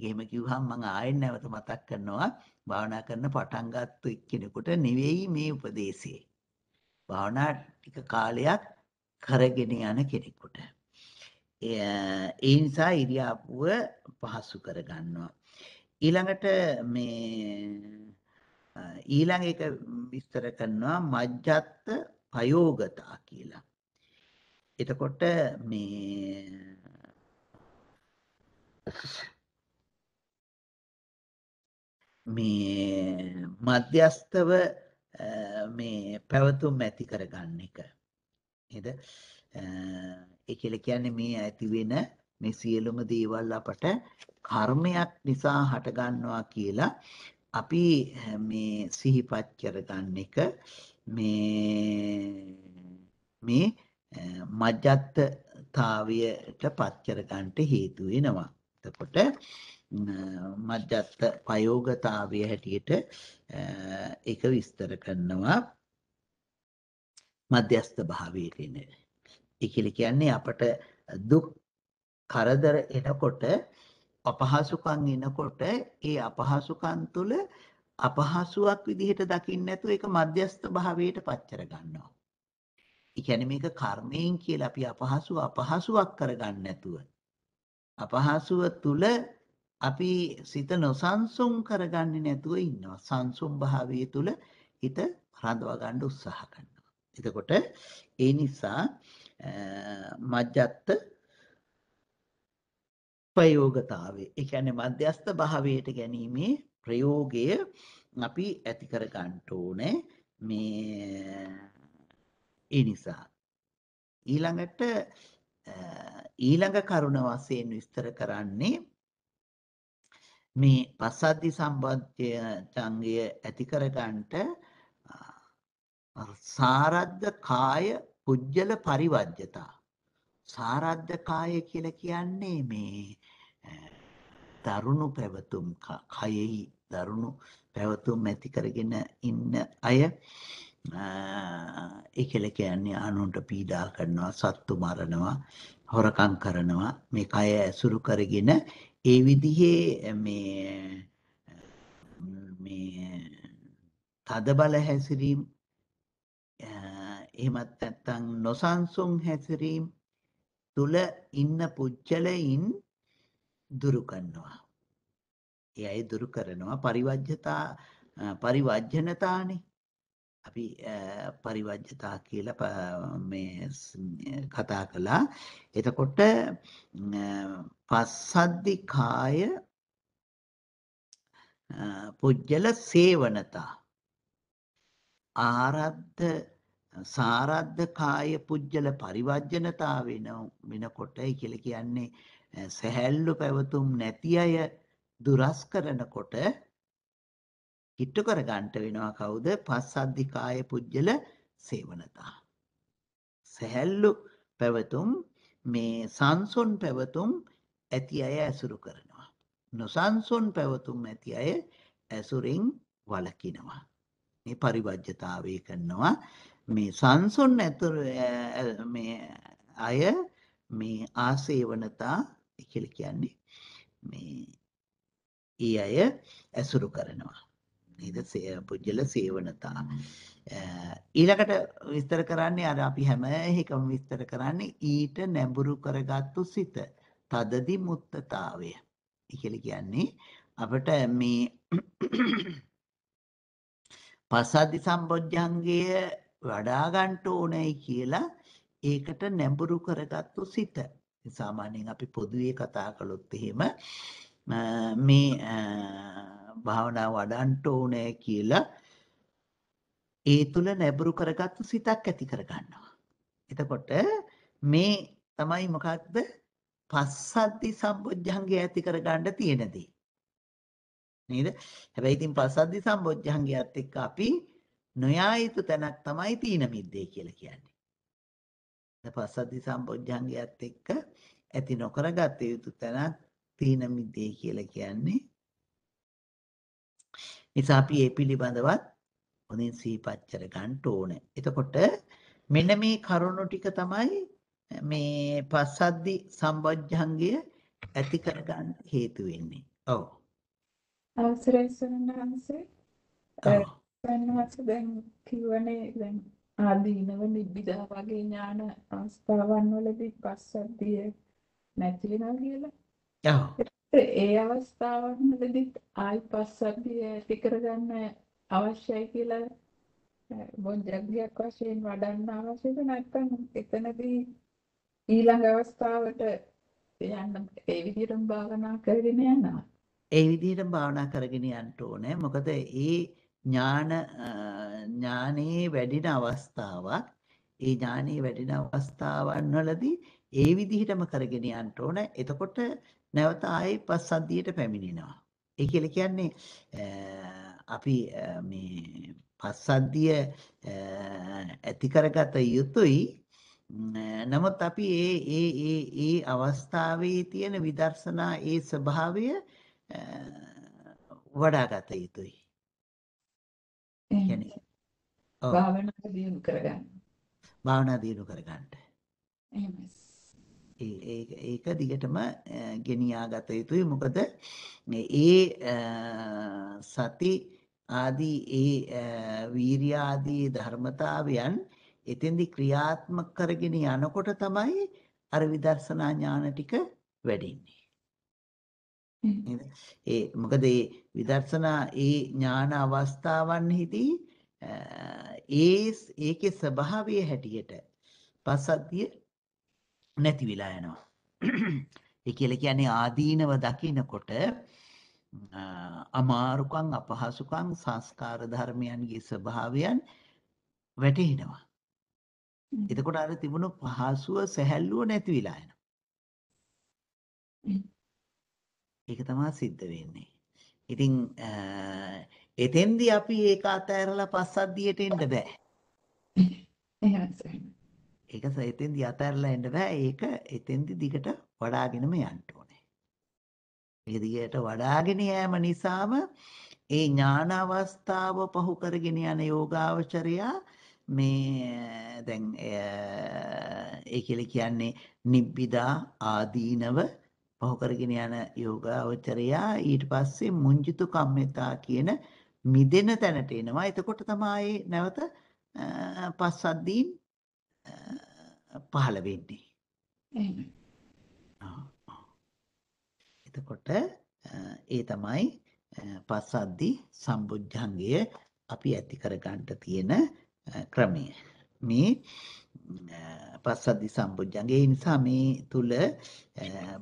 එහෙම කිව්වහම මම ආයෙත් නැවත මතක් කරනවා භාවනා කරන පටන් ගත්ත එක්කෙනෙකුට නෙවෙයි මේ උපදේශය. භාවනා ටික කාලයක් කරගෙන යන කෙනෙකුට. ඒ නිසා ඉරියාපුව පහසු කරගන්නවා. ඊළඟට මේ ඊළඟ එක විස්තර කරනවා මජ්ජත් ප්‍රයෝගතා කියලා. එතකොට මේ මේ මධ්‍යස්තව මේ පැවතුම් ඇති කරගන්න එක. නේද? ඒ කියලා කියන්නේ මේ ඇති වෙන මේ සියලුම දේවල් අපට කර්මයක් නිසා හටගන්නවා කියලා අපි මේ සිහිපත් කරගන්න එක මේ මේ මජ්ජත්තතාවයට පත් කරගන්නට හේතු වෙනවා. එතකොට මජ්ජත්ත ප්‍රයෝගතාවය හැටියට ඒක විස්තර කරනවා මධ්‍යස්ථ භාවයට එන. ඒ කියන්නේ අපට දුක් කරදර එනකොට අපහසුකම් එනකොට ඒ අපහසුකම් තුළ අපහසුවක් විදිහට දකින්න නැතුව ඒක මධ්‍යස්ත භාවයට පච්චර ගන්නවා. ඒ කියන්නේ මේක කර්මයෙන් කියලා අපි අපහසු අපහසුවක් කරගන්න නැතුව අපහසුව තුල අපි සිත නොසන්සුන් කරගන්නේ නැතුව ඉන්නවා. සංසුන් භාවයේ තුල හිත රඳවා ගන්න උත්සාහ කරනවා. එතකොට ඒ නිසා මජ්ජත් ප්‍රයෝගතාවේ ඒ කියන්නේ මධ්‍යස්ත භාවයට ගැනීමේ ප්‍රයෝගය අපි ඇති කර ගන්න ඕනේ මේ ඒ නිසා ඊළඟට ඊළඟ කරුණ වශයෙන් විස්තර කරන්නේ මේ පස්සද්ධි සම්බන්ධය ඡංගය ඇති කර ගන්නට සාරද්ද කාය පුජ්‍යල පරිවර්ජ්‍යතා සාරද්ද කාය කියලා කියන්නේ මේ දරුණු පැවතුම් කයෙහි දරුණු පැවතුම් ඇති කරගෙන ඉන්න අය ඒ කියලා කියන්නේ අනුන්ට පීඩා කරනවා සත්තු මරනවා හොරකම් කරනවා මේ කය ඇසුරු කරගෙන ඒ විදිහේ මේ මේ තද බල හැසිරීම එහෙමත් නැත්නම් නොසන්සුන් හැසිරීම තුල ඉන්න පුච්චලයින් දුරු කරනවා. ඒ අය දුරු කරනවා පරිවර්ජතා පරිවර්ජනතානේ. අපි පරිවර්ජතා කියලා මේ කතා කළා. එතකොට පස්සද්දි කාය පුජ්‍යල සේවනතා ආරද්ධ සාරද්ධ කාය පුජ්‍යල පරිවර්ජනතාව වෙනකොට ඒ කියලා කියන්නේ සැහැල්ලු පැවතුම් නැති අය දුරස් කරනකොට කිට්ටු කර ගන්නට වෙනවා කවුද? පස්සද්ධි කාය පුජ්‍යල සේවනතා. සැහැල්ලු පැවතුම් මේ සංසොන් පැවතුම් ඇති අය ඇසුරු කරනවා. නොසන්සොන් පැවතුම් ඇති අය ඇසුරින් වළකිනවා. මේ පරිවර්ජතාවය කරනවා. මේ සංසුන් ඇතුළු මේ අය මේ ආසේවනතා කියලා කියන්නේ මේ ඒ අය ඇසුරු කරනවා. නේද? පුජ්‍යල සේවනතා. ඊළඟට විස්තර කරන්නේ අර අපි හැම එකම විස්තර කරන්නේ ඊට නැඹුරු කරගත්තු සිත. තදදි මුත්තතාවය. කියලා කියන්නේ අපට මේ පසද්දි සම්බොජ්ජංගයේ වඩා ගන්න ඕනයි කියලා ඒකට නැඹුරු කරගත්තු සිත. සාමාන්‍යයෙන් අපි පොදුවේ කතා කළොත් එහෙම මේ භාවනා වඩන්න ඕනේ කියලා ඒ තුල නැඹුරු කරගත්තු සිතක් ඇති කරගන්නවා. එතකොට මේ තමයි මොකක්ද පස්සද්දි සම්බොජ්ජංගය ඇති කරගන්න තියෙන දේ. නේද? හැබැයි ඉතින් පස්සද්දි සම්බොජ්ජංගයත් එක්ක අපි නොයා යුතු තැනක් තමයි තීන මිද්දේ කියලා කියන්නේ. පස්සද්ධි සම්බොජ්ජංගයත් එක්ක ඇති නොකරගත යුතු තැනක් තීන මිද්දේ කියලා කියන්නේ. නිසා අපි ඒ පිළිබඳවත් හොඳින් සිහිපත්චර ගන්න ඕනේ. එතකොට මෙන්න මේ කරුණු ටික තමයි මේ පස්සද්ධි සම්බොජ්ජංගය ඇති කරගන්න හේතු වෙන්නේ. ඔව්. අවසරයි සරණාංශේ. වහන්සේ දැන් කියවනේ දැන් ආදීනව නිබ්බිදා වගේ ඥාන අවස්ථාවන් වලදී පස්සද්ධිය නැති වෙනවා කියලා. ආ. ඒ අවස්ථාවන් වලදී ආයි පස්සද්ධිය ඇති කරගන්න අවශ්‍යයි කියලා බොන්ජග්ගයක් වශයෙන් වඩන්න අවශ්‍යද නැත්නම් එතනදී ඊළඟ අවස්ථාවට යන්න ඒ විදිහටම භාවනා කරගෙන යනවා. ඒ විදිහටම භාවනා කරගෙන යන්න ඕනේ. මොකද ඒ ඥාන ඥානයේ වැඩින අවස්ථාවක් ඒ ඥානයේ වැඩින අවස්ථාවන් වලදී ඒ විදිහටම කරගෙන යන්න ඕන එතකොට නැවත ආයේ පස්සද්ධියට පැමිණෙනවා ඒ කියලා කියන්නේ අපි මේ පස්සද්ධිය ඇති කරගත යුතුයි නමුත් අපි ඒ ඒ ඒ ඒ අවස්ථාවේ තියෙන විදර්ශනා ඒ ස්වභාවය වඩා ගත යුතුයි කියන්නේ භාවනාව දියුණු කරගන්න. භාවනා දියුණු කරගන්න. එහෙමයි. ඒ ඒක දිගටම ගෙනියා ගත යුතුයි. මොකද ඒ සති ආදී ඒ වීර්ය ආදී ධර්මතාවයන් එතෙන්දි ක්‍රියාත්මක කරගෙන යනකොට තමයි අර විදර්ශනා ඥාන ටික වැඩෙන්නේ. නේද? ඒ මොකද ඒ විදර්ශනා ඒ ඥාන අවස්ථාවන්හිදී ඒ ඒකේ ස්වභාවය හැටියට පසද්දිය නැති වෙලා යනවා. ඒ කියලා කියන්නේ ආදීනව දකිනකොට අමාරුකම් අපහසුකම් සංස්කාර ධර්මයන්ගේ ස්වභාවයන් වැටහෙනවා. එතකොට අර තිබුණු පහසුව සැහැල්ලුව නැති වෙලා යනවා. ඒක තමයි සිද්ධ වෙන්නේ. ඉතින් එතෙන්දී අපි ඒක අතහැරලා පස්සද්ධියට එන්න බෑ. එහෙමයි. ඒක එතෙන්දී අතහැරලා එන්න බෑ. ඒක එතෙන්දී දිගට වඩාගෙනම යන්න ඕනේ. ඒ දිගට වඩාගෙන යෑම නිසාම ඒ ඥාන අවස්ථාව පහු කරගෙන යන යෝගාවචරයා මේ දැන් ඒ කියලා කියන්නේ නිබ්බිදා ආදීනව පහු කරගෙන යන යෝගාවචරයා ඊට පස්සේ මුංජිතු කම්මිතා කියන මිදෙන තැනට එනවා. එතකොට තමයි නැවත පස්සද්දීන් පහළ වෙන්නේ. එහෙමයි. එතකොට ඒ තමයි පස්සද්දි සම්බුද්ධංගය අපි ඇති කර ගන්නට තියෙන ක්‍රමය. මේ පස්සද්ධි සම්බුද්ධංගේ ඒ නිසා මේ තුල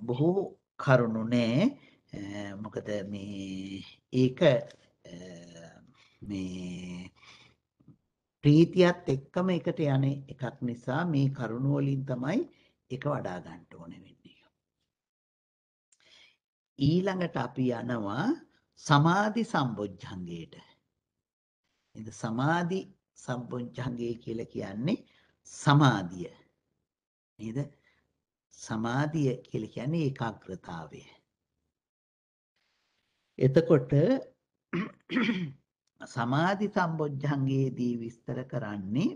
බොහෝ කරුණු නැහැ. මොකද මේ ඒක මේ ප්‍රීතියත් එක්කම එකට යන එකක් නිසා මේ කරුණ වලින් තමයි එක වඩා ගන්න ඕනේ වෙන්නේ. ඊළඟට අපි යනවා සමාධි සම්බොජ්ජංගයට. ඉතින් සමාධි සම්බොජ්ජංගය කියලා කියන්නේ සමාධිය නේද සමාධිය කියලා කියන්නේ ඒකාග්‍රතාවය එතකොට (clears throat) සමාධි සම්බොජ්ජංගයේදී විස්තර කරන්නේ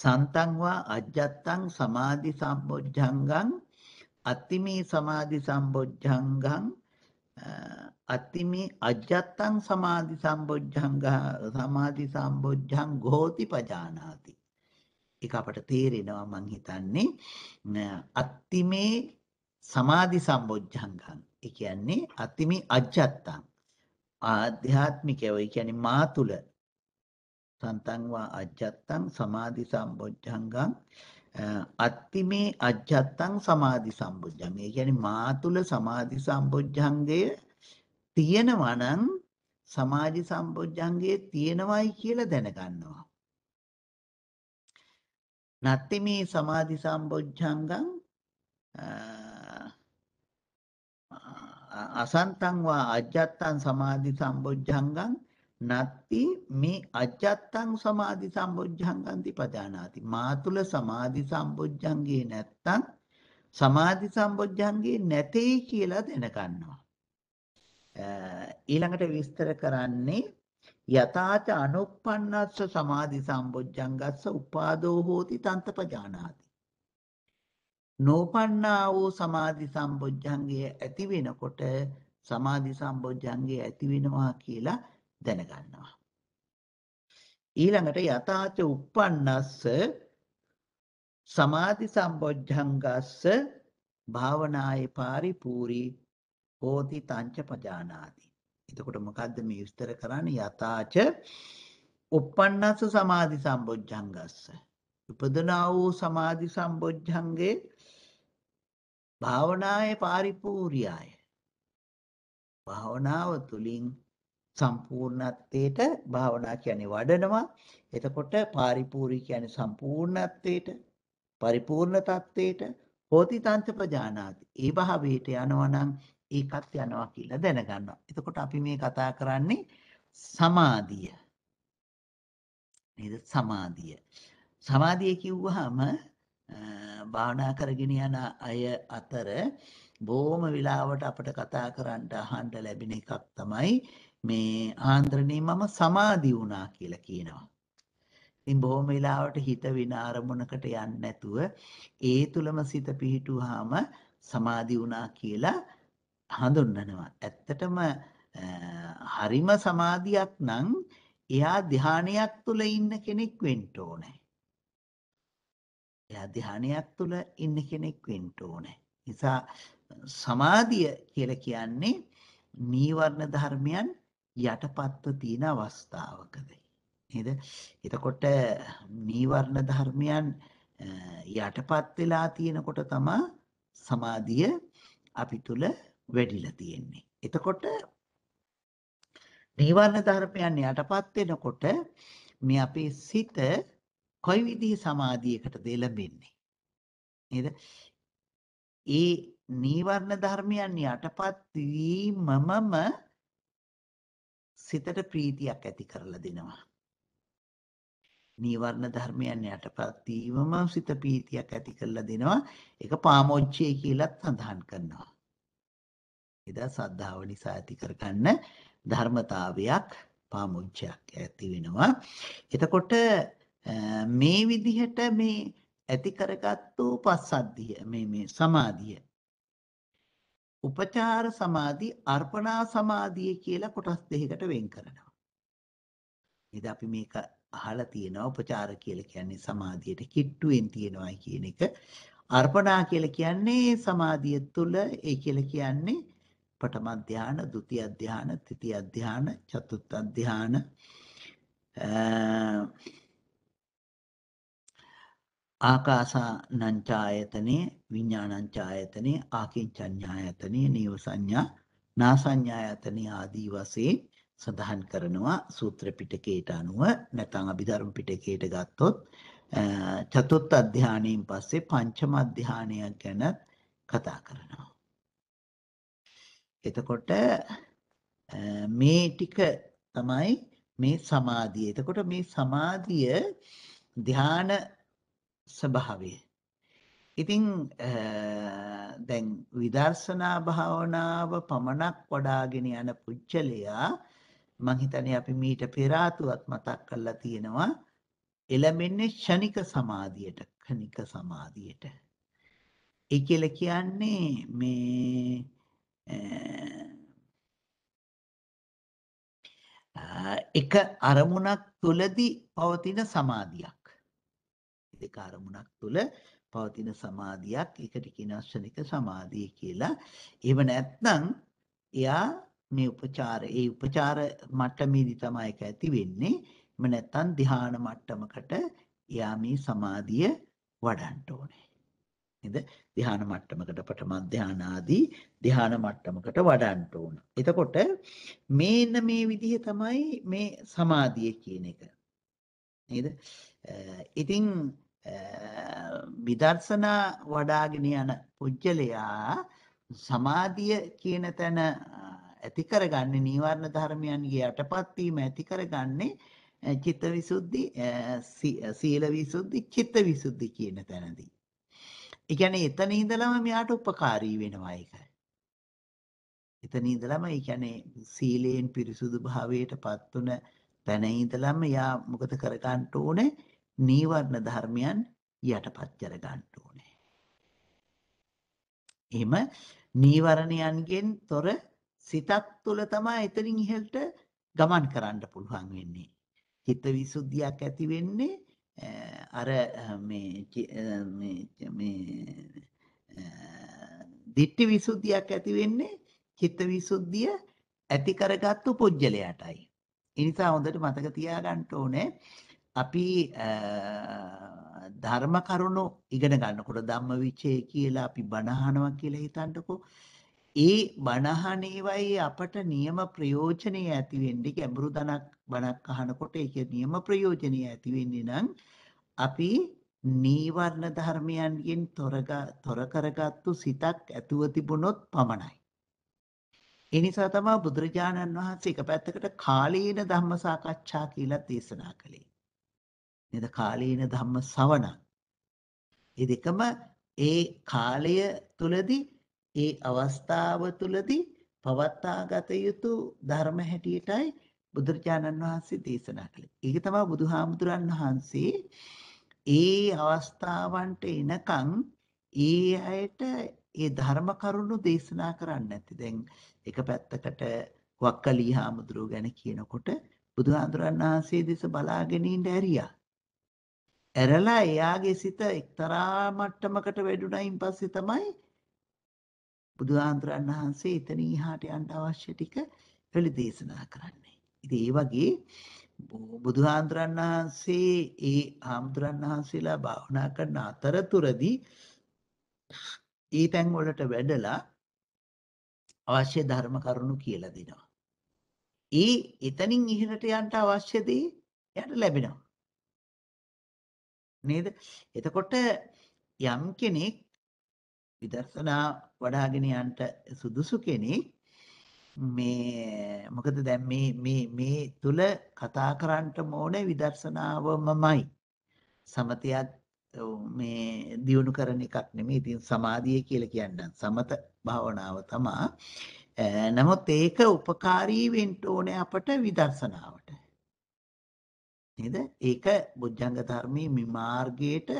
සන්තං වා අජ්ජත්තං සමාධි සම්බොජ්ජංගං අත්තිමේ සමාධි සම්බොජ්ජංගං අතිමි අජත්තං සමාධි සම්බොජ්ජංග සමාධි සම්බොජ්ජං ගෝති පජානාති. ඒක අපට තේරෙනවා මං හිතන්නේ අත්තිමේ සමාධි සම්බොජ්ජංගං. ඒ කියන්නේ අත්තිමි අජත්තං ආධ්‍යාත්මිකව ඒ කියන්නේ මා තුල සන්තං වා අජත්තං සමාධි සම්බොජ්ජංගං අත්තිමේ අජ්ජත්තං සමාධි සම්බුද්ධං. ඒ කියන්නේ මා තුල සමාධි සම්බුද්ධංගය තියෙනවා නම් සමාධි සම්බුද්ධංගය තියෙනවයි කියලා දැනගන්නවා. නත්තිමේ සමාධි සම්බුද්ධංගං අසන්තං වා අජ්ජත්තං සමාධි සම්බුද්ධංගං නත්ති මේ අජත්තං සමාධි සම්බොජ්ජංගන්ති පජානාති මා තුල සමාධි සම්බොජ්ජංගේ නැත්තම් සමාධි සම්බොජ්ජංගේ නැtei කියලා දැනගන්නවා ඊළඟට විස්තර කරන්නේ යතාච අනුප්පන්නස්ස සමාධි සම්බොජ්ජංගස්ස උපාදෝ හෝති තන්ත පජානාති නෝපන්නා වූ සමාධි සම්බොජ්ජංගය ඇති වෙනකොට සමාධි සම්බොජ්ජංගය ඇති වෙනවා කියලා දැනගන්නවා. ඊළඟට යථාච uppannasස සමාධි සම්බොජ්ජංගස්ස භාවනායේ පාරිපූරී හෝති තංච පජානාති. එතකොට මොකද්ද මේ විස්තර කරන්නේ යථාච uppannasස සමාධි සම්බොජ්ජංගස්ස. උපදනා වූ සමාධි සම්බොජ්ජංගේ භාවනායේ පාරිපූර්යය. භාවනාව තුලින් සම්පූර්ණත්වයට භාවනා කියන්නේ වඩනවා. එතකොට පාරිපූර්ණී කියන්නේ සම්පූර්ණත්වයට පරිපූර්ණ තත්වයට හෝති තන්ත ප්‍රජානාති. ඒ භාවයට යනවා නම් ඒකත් යනවා කියලා දැනගන්නවා. එතකොට අපි මේ කතා කරන්නේ සමාධිය. නේද? සමාධිය. සමාධිය කිව්වහම භාවනා කරගෙන යන අය අතර බොහොම වෙලාවට අපිට කතා කරන්න අහන්න ලැබෙන එකක් තමයි මේ ආන්දරණේ මම සමාධි වුණා කියලා කියනවා. ඉතින් බොහොම වෙලාවට හිත වෙන අරමුණකට යන්නේ නැතුව ඒ තුලම සිත පිහිටුවාම සමාධි වුණා කියලා හඳුන්වනවා. ඇත්තටම හරිම සමාධියක් නම් එයා ධානයක් තුල ඉන්න කෙනෙක් වෙන්න ඕනේ. එයා ධානයක් තුල ඉන්න කෙනෙක් වෙන්න ඕනේ. නිසා සමාධිය කියලා කියන්නේ නීවරණ ධර්මයන් යටපත්ව තියෙන අවස්ථාවකද නේද එතකොට නීවරණ ධර්මයන් යටපත් වෙලා තියෙනකොට තමයි සමාධිය අපි තුල වැඩිලා තියෙන්නේ එතකොට නීවරණ ධර්මයන් යටපත් වෙනකොට මේ අපේ සිත කොයි විදිහේ සමාධියකටද එළඹෙන්නේ නේද ඒ නීවරණ ධර්මයන් යටපත් වීමමම සිතට ප්‍රීතියක් ඇති කරලා දෙනවා. නීවරණ ධර්මයන් යටපත් වීමම සිත ප්‍රීතියක් ඇති කරලා දෙනවා. ඒක පාමොච්චය කියලත් සඳහන් කරනවා. එදා සද්ධාව නිසා ඇති කරගන්න ධර්මතාවයක් පාමොච්චයක් ඇති වෙනවා. එතකොට මේ විදිහට මේ ඇති කරගත්තු පස්සද්ධිය මේ මේ සමාධිය උපචාර සමාධි අර්පණා සමාධිය කියලා කොටස් දෙකකට වෙන් කරනවා. ඉතින් අපි මේක අහලා තියෙනවා උපචාර කියලා කියන්නේ සමාධියට කිට්ටුවෙන් තියනවා කියන එක. අර්පණා කියලා කියන්නේ සමාධිය තුළ ඒ කියලා කියන්නේ පඨම ධාන, ဒုတိ ය ධාන, තෘතිය ධාන, චතුර්ථ ධාන ආකාසානංචායතනේ විඤ්ඤාණංචායතනේ ආකින්චඤ්ඤායතනේ නීව සංඥා නාසඤ්ඤායතනේ ආදී වශයෙන් සඳහන් කරනවා සූත්‍ර පිටකයට අනුව නැත්නම් අභිධර්ම පිටකයට ගත්තොත් චතුත් අධ්‍යානයෙන් පස්සේ පංචම අධ්‍යානය ගැන කතා කරනවා. එතකොට මේ ටික තමයි මේ සමාධිය. එතකොට මේ සමාධිය ධානා ස්වභාවය. ඉතින් දැන් විදර්ශනා භාවනාව පමණක් වඩාගෙන යන පුජ්‍යලයා මං හිතන්නේ අපි මීට පෙර ආතුවත් මතක් කරලා තියෙනවා එළඹෙන්නේ ෂණික සමාධියට ක්ෂණික සමාධියට. ඒ කියලා කියන්නේ මේ එක අරමුණක් තුළදී පවතින සමාධියක්. දෙක අරමුණක් තුල පවතින සමාධියක් ඒකට කියන ශ්‍රනික සමාධිය කියලා. එහෙම නැත්නම් එයා මේ උපචාර ඒ උපචාර මට්ටමේදී තමයි ඒක ඇති වෙන්නේ. එහෙම නැත්නම් ධ්‍යාන මට්ටමකට එයා මේ සමාධිය වඩන්න ඕනේ. නේද? ධ්‍යාන මට්ටමකට ප්‍රථම ධ්‍යාන ආදී ධ්‍යාන මට්ටමකට වඩන්න ඕන. එතකොට මේන්න මේ විදිහ තමයි මේ සමාධිය කියන එක. නේද? ඉතින් විදර්ශනා වඩාගෙන යන පුජ්‍යලයා සමාධිය කියන තැන ඇති කරගන්නේ නීවරණ ධර්මයන්ගේ යටපත් වීම ඇති කරගන්නේ චිත්ත විසුද්ධි සීල විසුද්ධි චිත්ත විසුද්ධි කියන තැනදී. ඒ කියන්නේ එතන ඉඳලම මෙයාට උපකාරී වෙනවා ඒක. එතන ඉඳලම ඒ කියන්නේ සීලයෙන් පිරිසුදු භාවයටපත් උන තැන ඉඳලම යා මොකද කර ගන්න ඕනේ? නීවරණ ධර්මයන් යටපත් කර ගන්න ඕනේ. එහෙම නීවරණයන්ගෙන් තොර සිතක් තුළ තමයි එතනින් ඉහළට ගමන් කරන්න පුළුවන් වෙන්නේ. හිත විසුද්ධියක් ඇති වෙන්නේ අර මේ මේ දිට්ඨි විසුද්ධියක් ඇති වෙන්නේ චිත්ත විසුද්ධිය ඇති කරගත්තු පුජ්‍යලයටයි. ඒ නිසා හොඳට මතක තියාගන්න ඕනේ අපි ධර්ම කරුණු ඉගෙන ගන්නකොට ධම්මවිචේ කියලා අපි බණහනවා කියලා හිතන්නකෝ. ඒ බණහනේවයි අපට නියම ප්‍රයෝජනෙ ඇති වෙන්නේ ගැඹුරු ධනක් බණක් අහනකොට ඒකේ නියම ප්‍රයෝජනෙ ඇති වෙන්නේ නම් අපි නීවරණ ධර්මයන්ගෙන් තොර කරගත්තු සිතක් ඇතුව තිබුණොත් පමණයි. ඒ නිසා තමයි බුදුරජාණන් වහන්සේ එක පැත්තකට කාලීන ධම්ම සාකච්ඡා කියලා දේශනා කළේ. නේද කාලීන ධම්ම සවණ ඒ දෙකම ඒ කාලය තුලදී ඒ අවස්ථාව තුලදී පවත්වා ගත යුතු ධර්ම හැටියටයි බුදුරජාණන් වහන්සේ දේශනා කළේ. ඒක තමයි බුදුහාමුදුරන් වහන්සේ ඒ අවස්ථාවන්ට එනකන් ඒ අයට ඒ ධර්ම කරුණු දේශනා කරන්නේ නැති. දැන් එක පැත්තකට වක්කලී හාමුදුරුව ගැන කියනකොට බුදුහාඳුරන් වහන්සේ දෙස බලාගෙන ඉඳ ඇරියා. ඇරලා එයාගේ සිත එක්තරා මට්ටමකට වැඩුණයින් පස්සේ තමයි බුදුආන්තරන් වහන්සේ එතන ඉහාට යන්න අවශ්‍ය ටික පිළි දේශනා කරන්නේ. ඉතින් ඒ වගේ බුදුආන්තරන් වහන්සේ ඒ ආම්තරන් වහන්සේලා භාවනා කරන අතරතුරදී ඒ තැන් වලට වැඩලා අවශ්‍ය ධර්ම කරුණු කියලා දෙනවා. ඒ එතනින් ඉහළට යන්න අවශ්‍ය දේ එයාට ලැබෙනවා. නේද? එතකොට යම් කෙනෙක් විදර්ශනා වඩාගෙන යන්න සුදුසු කෙනෙක් මේ මොකද දැන් මේ මේ මේ තුල කතා කරන්න ඕනේ විදර්ශනාවමයි. සමතයක් මේ දියුණු කරන එකක් නෙමෙයි. ඉතින් සමාධිය කියලා කියන්නේ සමත භාවනාව තමයි. නමුත් ඒක ಉಪකාරී වෙන්න ඕනේ අපට විදර්ශනාවට. නේද? ඒක බොජ්ජංග ධර්මයේ මේ මාර්ගයට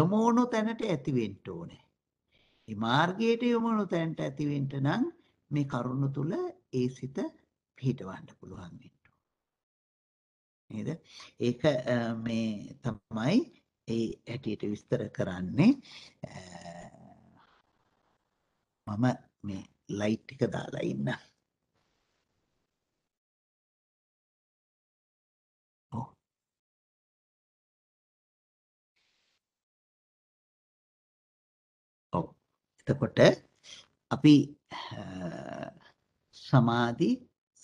යමෝණු තැනට ඇති වෙන්න ඕනේ. මේ මාර්ගයට යමෝණු තැනට ඇති වෙන්න නම් මේ කරුණ තුල ඒ සිත පිහිටවන්න පුළුවන් වෙන්න නේද? ඒක මේ තමයි ඒ හැටියට විස්තර කරන්නේ මම මේ ලයිට් එක දාලා ඉන්නම් එතකොට අපි සමාධි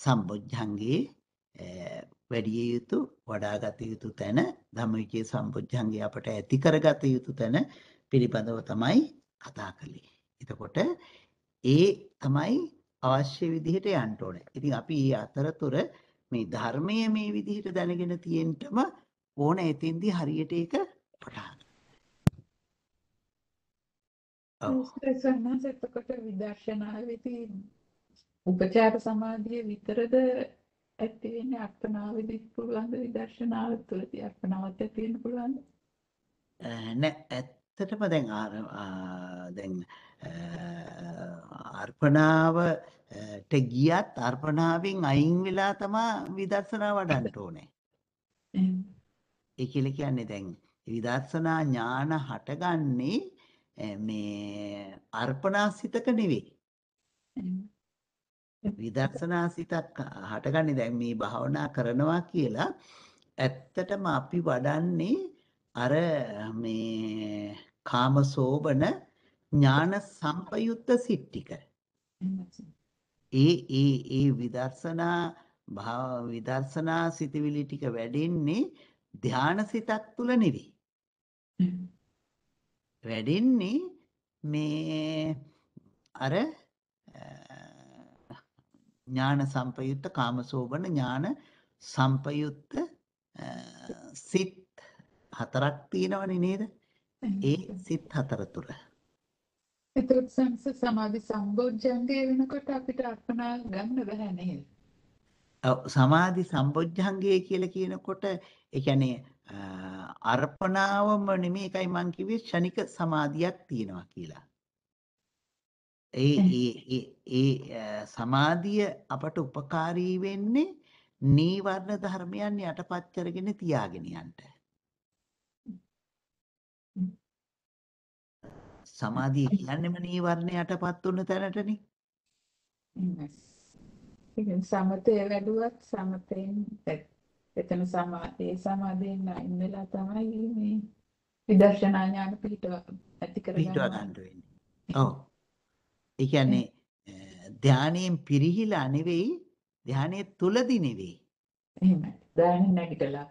සම්බොජ්ජංගේ වැඩිය යුතු වඩාගත යුතු තැන ධම්මවිචේ සම්බොජ්ජංගේ අපට ඇති කරගත යුතු තැන පිළිබඳව තමයි කතා කළේ. එතකොට ඒ තමයි අවශ්‍ය විදිහට යන්න ඕනේ. ඉතින් අපි මේ අතරතුර මේ ධර්මය මේ විදිහට දැනගෙන තියෙන්නම ඕන එතෙන්දී හරියට ඒක පටහන් ස්වාමීන් එතකොට විදර්ශනාවේදී උපචාර සමාධිය විතරද ඇති වෙන්නේ අර්පණාවේදී පුළුවන්ද විදර්ශනාව තුළදී අර්පණාවත් ඇති වෙන්න පුළුවන්ද? නෑ ඇත්තටම දැන් දැන් අර්පණාවට ගියත් අර්පණාවෙන් අයින් වෙලා තමයි විදර්ශනා වඩන්න ඕනේ. ඒ කියල කියන්නේ දැන් විදර්ශනා ඥාන හටගන්නේ මේ අර්පණාසිතක නෙවෙයි. විදර්ශනාසිතක් හටගන්නේ දැන් මේ භාවනා කරනවා කියලා ඇත්තටම අපි වඩන්නේ අර මේ කාමසෝබන ඥාන සම්පයුත්ත සිට්ටික. ඒ ඒ ඒ විදර්ශනා භාව විදර්ශනා සිතවිලි ටික වැඩෙන්නේ ධානසිතක් තුල නෙවෙයි. වැඩෙන්නේ මේ අර ඥාන සම්පයුත්ත කාමසෝබන ඥාන සම්පයුත්ත සිත් හතරක් තියෙනවනේ නේද? ඒ සිත් හතර තුල. එතකොට සංස සමාධි සම්බොජ්ජංගය වෙනකොට අපිට අර්පණා ගන්න බෑ නේද? සමාධි සම්බොජ්ජංගය කියලා කියනකොට ඒ කියන්නේ අර්පණාවම නෙමෙයි එකයි මං කිව්වේ ෂණික සමාධියක් තියෙනවා කියලා. ඒ ඒ ඒ සමාධිය අපට ಉಪකාරී වෙන්නේ නීවරණ ධර්මයන් යටපත් කරගෙන තියාගෙන යන්න. සමාධිය කියන්නේම නීවරණ යටපත් වුණ තැනටනේ. සමතේ වැඩුවත් සමතෙන් එතන සමාධි සමාධියෙන් නැින් වෙලා තමයි මේ විදර්ශනා ඥාන පිටව ඇති කරගන්න ඔව් ඒ කියන්නේ ධානයෙන් පිරිහිලා නෙවෙයි ධානයේ තුලදී නෙවෙයි එහෙමයි ධානයෙන් නැගිටලා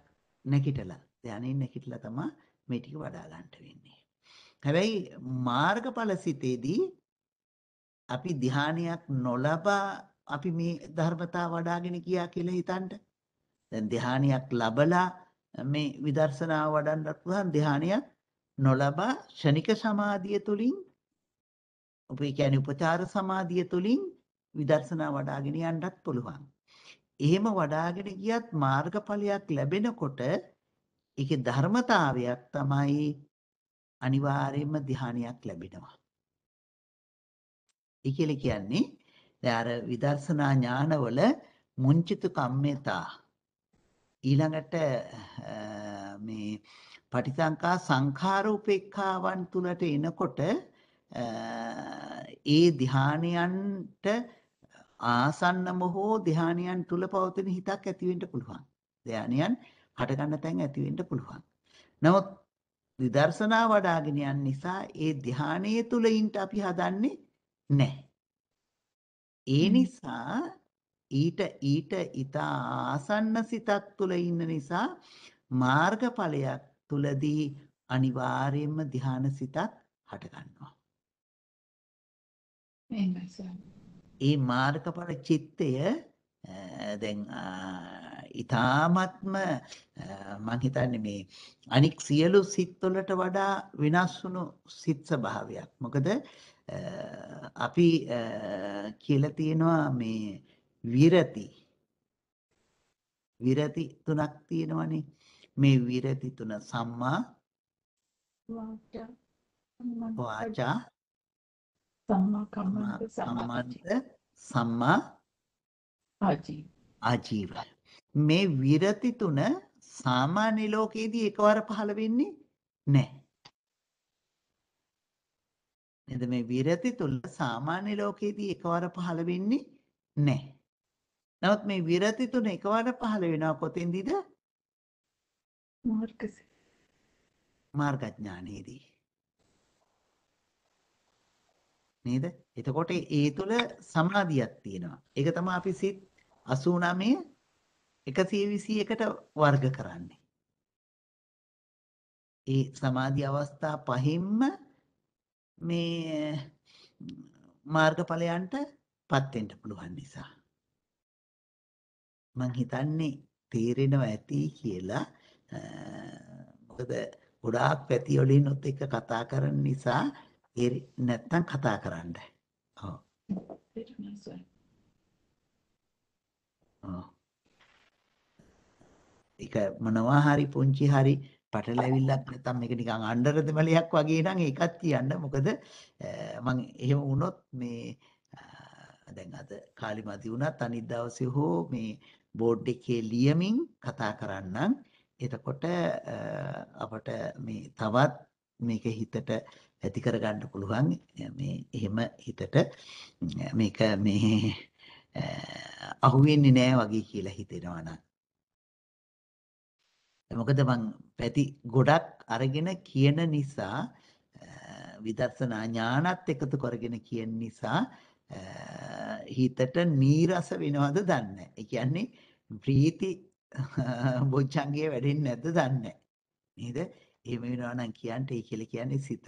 නැගිටලා ධානයෙන් නැගිටලා තමයි මේ ටික වඩා ගන්න වෙන්නේ හැබැයි මාර්ගඵල සිතේදී අපි ධානයක් නොලබා අපි මේ ධර්මතා වඩාගෙන ගියා කියලා හිතන්නේ දැන් ධානියක් ලබලා මේ විදර්ශනාව වඩන්නත් පුළුවන් ධානියක් නොලබා ෂණික සමාධිය තුලින් ඔබේ කියන්නේ උපචාර සමාධිය තුලින් විදර්ශනා වඩාගෙන යන්නත් පුළුවන්. එහෙම වඩාගෙන ගියත් මාර්ගඵලයක් ලැබෙනකොට ඒකේ ධර්මතාවයක් තමයි අනිවාර්යයෙන්ම ධානයක් ලැබෙනවා. ඒ කියලා කියන්නේ දැන් අර විදර්ශනා ඥානවල මුංචිත කම්මේතා ඊළඟට මේ පටිසංකා සංඛාරූපේක්ඛාවන් තුලට එනකොට ඒ ධානයන්ට ආසන්නම හෝ ධානයන් තුල පවතින හිතක් ඇති වෙන්න පුළුවන්. ධානයන් හට ගන්න තැන් ඇති වෙන්න පුළුවන්. නමුත් විදර්ශනා වඩාගෙන යන නිසා ඒ ධානයේ තුලින්ට අපි හදන්නේ නැහැ. ඒ නිසා ඊට ඊට ඊතා ආසන්න සිතක් තුල ඉන්න නිසා මාර්ගඵලයක් තුලදී අනිවාර්යයෙන්ම ධ්‍යාන සිතක් හට ගන්නවා. ඒ මාර්ගඵල චිත්තය දැන් ඊ타ත්ම මම හිතන්නේ මේ අනික් සියලු සිත්වලට වඩා වෙනස් වුණු සිත් ස්වභාවයක්. මොකද අපි කියලා තියෙනවා මේ විරති විරති තුනක් තියෙනවනේ මේ විරති තුන සම්මා වාචා සම්මා කම්මන්ත සම්මා ආජීව මේ විරති තුන සාමාන්‍ය ලෝකයේදී එකවර පහළ වෙන්නේ නැහැ නේද මේ විරති තුල සාමාන්‍ය ලෝකයේදී එකවර පහළ වෙන්නේ නැහැ නමුත් මේ විරති තුන එකවර පහළ වෙනවා කොතෙන්දද? මාර්ගසේ. මාර්ගඥානෙදී. නේද? එතකොට ඒ තුල සමාධියක් තියෙනවා. ඒක තමයි අපි සිත් 89 121ට වර්ග කරන්නේ. ඒ සමාධි අවස්ථා පහින්ම මේ මාර්ගඵලයන්ටපත් වෙන්න පුළුවන් නිසා. මං හිතන්නේ තේරෙනවා ඇති කියලා මොකද ගොඩාක් පැති වලින් උත් එක කතා කරන නිසා නැත්තම් කතා කරන්න. ඔව්. ඒක මොනවා හරි පුංචි හරි පටලැවිල්ලක් නැත්තම් මේක නිකන් අnder දෙමලියක් වගේ නම් ඒකත් කියන්න මොකද මම එහෙම වුණොත් මේ දැන් අද කාලි මදි වුණත් අනිත් දවසේ හෝ මේ බෝඩ් එකේ ලියමින් කතා කරන්නම්. එතකොට අපට මේ තවත් මේක හිතට ඇති කරගන්න පුළුවන් මේ එහෙම හිතට මේක මේ අහුවෙන්නේ නෑ වගේ කියලා හිතෙනවා නම්. මොකද මං පැති ගොඩක් අරගෙන කියන නිසා විදර්ශනා ඥානත් එකතු කරගෙන කියන නිසා හිතට නීරස වෙනවද දන්නේ. ඒ කියන්නේ ප්‍රීති (laughs) බොජ්ජංගේ වැඩෙන්නේ නැද්ද දන්නේ නේද? එහෙම වෙනවා නම් කියන්ට ඒ කියලා කියන්නේ සිත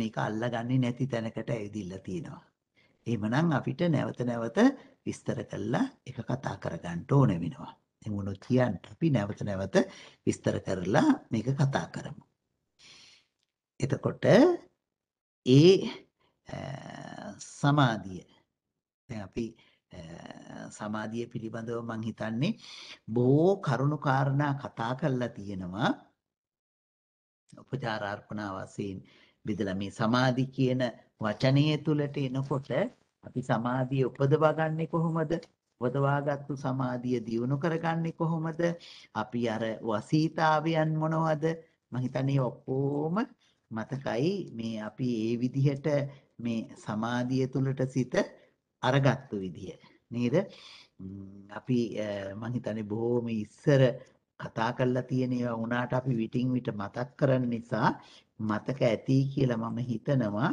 මේක අල්ලගන්නේ නැති තැනකට ඇවිදilla තියෙනවා. එහෙමනම් අපිට නැවත නැවත විස්තර කරලා ඒක කතා කරගන්න ඕන වෙනවා. එහෙම වුණොත් කියන්න අපි නැවත නැවත විස්තර කරලා මේක කතා කරමු. එතකොට ඒ සමාධිය දැන් අපි සමාධිය පිළිබඳව මම හිතන්නේ බොහෝ කරුණු කාරණා කතා කරලා තියෙනවා උපචාරාර්පණා වශයෙන් බෙදලා මේ සමාධි කියන වචනය තුලට එනකොට අපි සමාධිය උපදවා ගන්නෙ කොහොමද? උපදවාගත්තු සමාධිය දියුණු කරගන්නේ කොහොමද? අපි අර වසීතාවයන් මොනවද? මම හිතන්නේ ඔක්කොම මතකයි මේ අපි ඒ විදිහට මේ සමාධිය තුලට සිට අරගත්තු විදිය නේද අපි මං හිතන්නේ බොහොම ඉස්සර කතා කරලා තියෙන ඒවා වුණාට අපි විටින් විට මතක් කරන නිසා මතක ඇති කියලා මම හිතනවා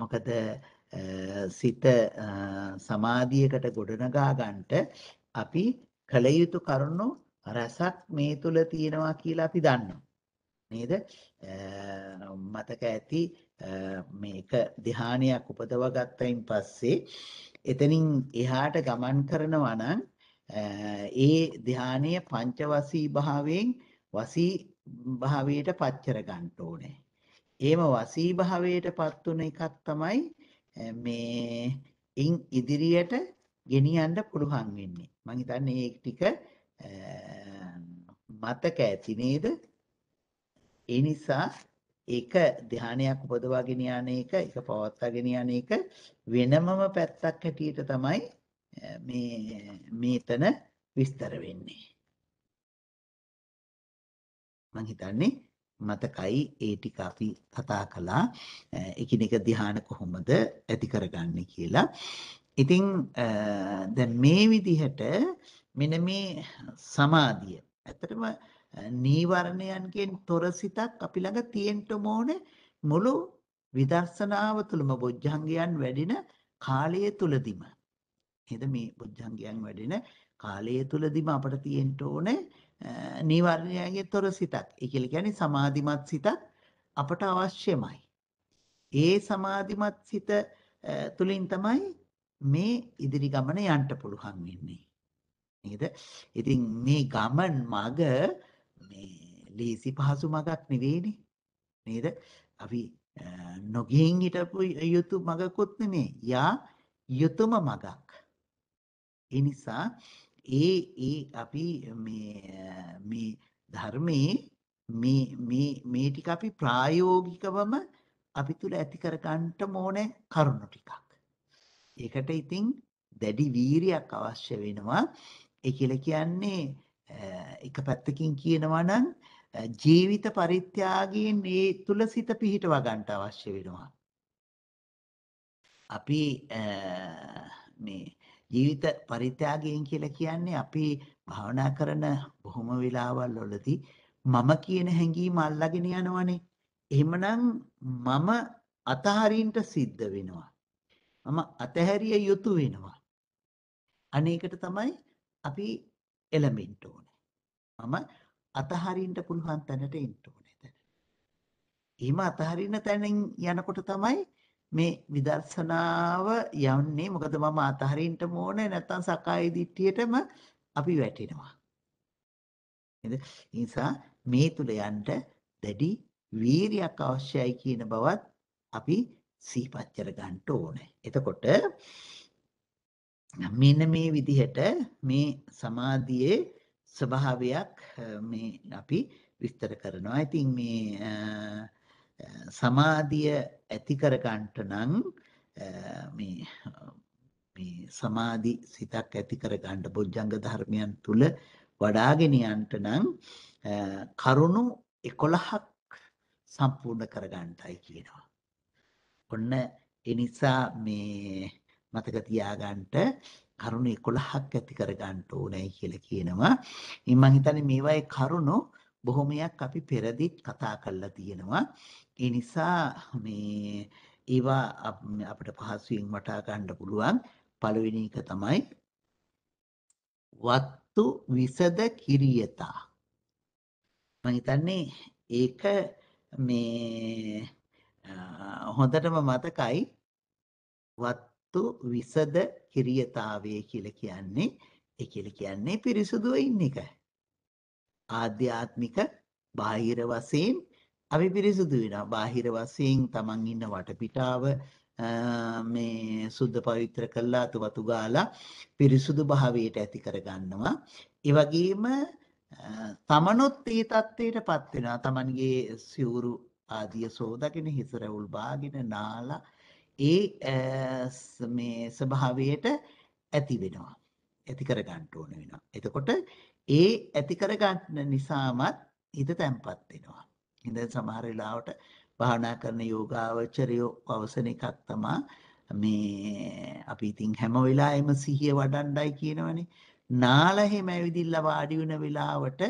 මොකද සිත සමාධියකට ගොඩනගා ගන්නට අපි කල යුතු කරුණු රසක් මේ තුල තියෙනවා කියලා අපි දන්නවා නේද මතක ඇති මේක ධ්‍යානයක් උපදව ගත්තයින් පස්සේ එතනින් එහාට ගමන් කරනවා නම් ඒ ධ්‍යානීය පංචවසී භාවයෙන් වසී භාවයට පච්චර ගන්න ඕනේ. එහෙම වසී භාවයටපත් උන එකක් තමයි මේ ඉන් ඉදිරියට ගෙනියන්න පුළුවන් වෙන්නේ. මම හිතන්නේ මේ ටික මතක ඇති නේද? ඒ නිසා ඒක ධානයක් උපදවාගෙන යන එක ඒක පවත්වාගෙන යන එක වෙනමම පැත්තක් හැටියට තමයි මේ මේතන විස්තර වෙන්නේ මම හිතන්නේ මතකයි ඒ ටික අපි කතා කළා එකිනෙක ධ්‍යාන කොහොමද ඇති කරගන්නේ කියලා. ඉතින් දැන් මේ විදිහට මෙන්න මේ සමාධිය. ඇත්තටම නීවරණයන්ගෙන් තොර සිතක් අපි ළඟ තියෙන්න ඕනේ මුළු විදර්ශනාව තුළම බොජ්ජංගයන් වැඩින කාලය තුලදීම. නේද මේ බොජ්ජංගයන් වැඩින කාලය තුලදීම අපට තියෙන්න ඕනේ නීවරණයන්ගෙන් තොර සිතක්. ඒ කියන්නේ සමාධිමත් සිතක් අපට අවශ්‍යමයි. ඒ සමාධිමත් සිත තුලින් තමයි මේ ඉදිරි ගමන යන්න පුළුවන් වෙන්නේ. නේද? ඉතින් මේ ගමන් මග මේ ලේසි පහසු මගක් නෙවෙයිනේ. නේද? අපි නොගින් හිටපු යුතු මගකුත් නෙමේ. යා යුතුයම මගක්. ඒ නිසා ඒ ඒ අපි මේ මේ ධර්මයේ මේ මේ මේ ටික අපි ප්‍රායෝගිකවම අපි තුල ඇති කර ගන්නට ඕනේ කරුණු ටිකක්. ඒකට ඉතින් දැඩි වීරියක් අවශ්‍ය වෙනවා. ඒ කියලා කියන්නේ එක පැත්තකින් කියනවා නම් ජීවිත පරිත්‍යාගයෙන් මේ තුල සිත පිහිටව ගන්නට අවශ්‍ය වෙනවා. අපි මේ ජීවිත පරිත්‍යාගයෙන් කියලා කියන්නේ අපි භාවනා කරන බොහොම වෙලාවල් වලදී මම කියන හැඟීම අල්ලාගෙන යනවනේ. එහෙමනම් මම අතහරින්ට සිද්ධ වෙනවා. මම අතහැරිය යුතු වෙනවා. අනේකට තමයි අපි එළඹෙන්න ඕනේ. මම අතහරින්න පුළුවන් තැනට එන්න ඕනේ දැන්. එහෙම අතහරින තැනින් යනකොට තමයි මේ විදර්ශනාව යන්නේ. මොකද මම අතහරින්න ඕනේ නැත්තම් සකාය දිට්ඨියටම අපි වැටෙනවා. නේද? නිසා මේ තුල යන්න දැඩි වීරියක් අවශ්‍යයි කියන බවත් අපි සිහිපත් කරගන්න ඕනේ. එතකොට මෙන්න මේ විදිහට මේ සමාධියේ ස්වභාවයක් මේ අපි විස්තර කරනවා. ඉතින් මේ සමාධිය ඇති කරගන්නට නම් මේ මේ සමාධි සිතක් ඇති කරගන්න බොජ්ජංග ධර්මයන් තුල වඩාගෙන යන්නට නම් කරුණු 11ක් සම්පූර්ණ කරගන්නයි කියනවා. ඔන්න ඒ නිසා මේ මතක තියාගන්න කරුණු 11ක් ඇති කරගන්න ඕනේ කියලා කියනවා. ඉතින් මම හිතන්නේ මේවායේ කරුණු බොහොමයක් අපි පෙරදිත් කතා කරලා තියෙනවා. ඒ නිසා මේ ඒවා අපිට පහසුවෙන් වටා ගන්න පුළුවන්. පළවෙනි එක තමයි වත්තු විසද කිරියතා. මම හිතන්නේ ඒක මේ හොඳටම මතකයි වත් තු විසද කිරියතාවය කියලා කියන්නේ ඒ කියලා කියන්නේ පිරිසුදුව ඉන්න එක. ආධ්‍යාත්මික බාහිර වශයෙන් අපි පිරිසුදු වෙනවා. බාහිර වශයෙන් තමන් ඉන්න වටපිටාව මේ සුද්ධ පවිත්‍ර කළා අතුවතු ගාලා පිරිසුදු භාවයට ඇති කරගන්නවා. ඒ වගේම තමනුත් ඒ தത്വයටපත් වෙනවා. තමන්ගේ සිවුරු ආදිය සෝදාගෙන හිස රැවුල් බාගෙන නාලා ඒ මේ ස්වභාවයට ඇති වෙනවා. ඇති කර ගන්න ඕන වෙනවා. එතකොට ඒ ඇති කර ගන්න නිසාමත් හිත තැම්පත් වෙනවා. ඉතින් සමහර වෙලාවට භාවනා කරන යෝගාවචරයෝ අවසන එකක් තමයි මේ අපි ඉතින් හැම වෙලාවෙම සිහිය වඩණ්ඩයි කියනවනේ. නාල හැම ඇවිදිලා වාඩි වෙන වෙලාවට